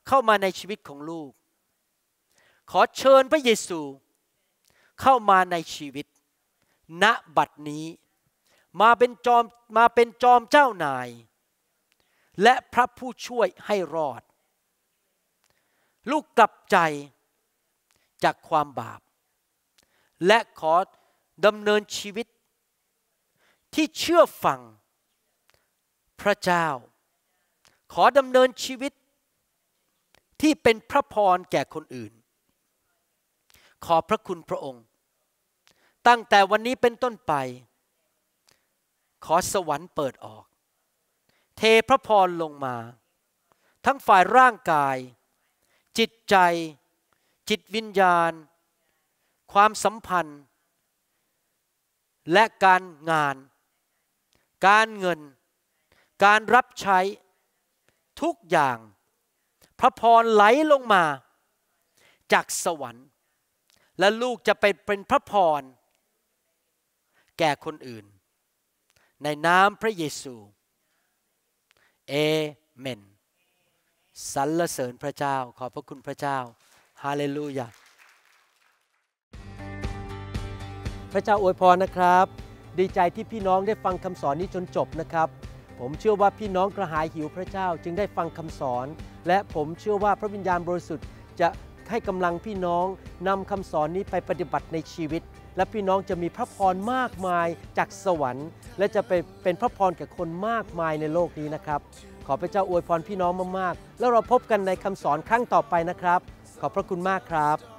เข้ามาในชีวิตของลูก ขอเชิญพระเยซู เข้ามาในชีวิต ณบัดนี้มาเป็นจอมมาเป็นจอมเจ้านาย และพระผู้ช่วยให้รอด ลูกกลับใจจากความบาปและขอดำเนินชีวิต ที่เชื่อฟัง พระเจ้า ขอดำเนินชีวิต ที่เป็นพระพรแก่คนอื่น ขอพระคุณพระองค์ ตั้งแต่วันนี้เป็นต้นไป ขอสวรรค์เปิดออก เทพระพรลงมา ทั้งฝ่ายร่างกาย จิตใจ จิตวิญญาณ ความสัมพันธ์และการงาน การเงิน การรับใช้ทุกอย่างพระพรไหลลงมา จากสวรรค์ และลูกจะไปเป็นพระพร แก่คนอื่น ในนามพระเยซูเอเมนสรรเสริญพระเจ้าขอบพระคุณพระเจ้า ฮาเลลูยาพระเจ้าอวยพรนะครับ ดีใจที่พี่น้องได้ฟังคำสอนนี้จนจบนะครับ ผมเชื่อว่าพี่น้องกระหายหิวพระเจ้าจึงได้ฟังคำสอน และผมเชื่อว่าพระวิญญาณบริสุทธิ์ จะให้กำลังพี่น้องนำคำสอนนี้ไปปฏิบัติในชีวิต และพี่น้องจะมีพระพรมากมายจากสวรรค์ และจะไปเป็นพระพรแก่คนมากมายในโลกนี้นะครับ ขอพระเจ้าอวยพรพี่น้องมาก ๆ แล้วเราพบกันในคำสอนครั้งต่อไปนะครับ ขอบพระคุณมากครับ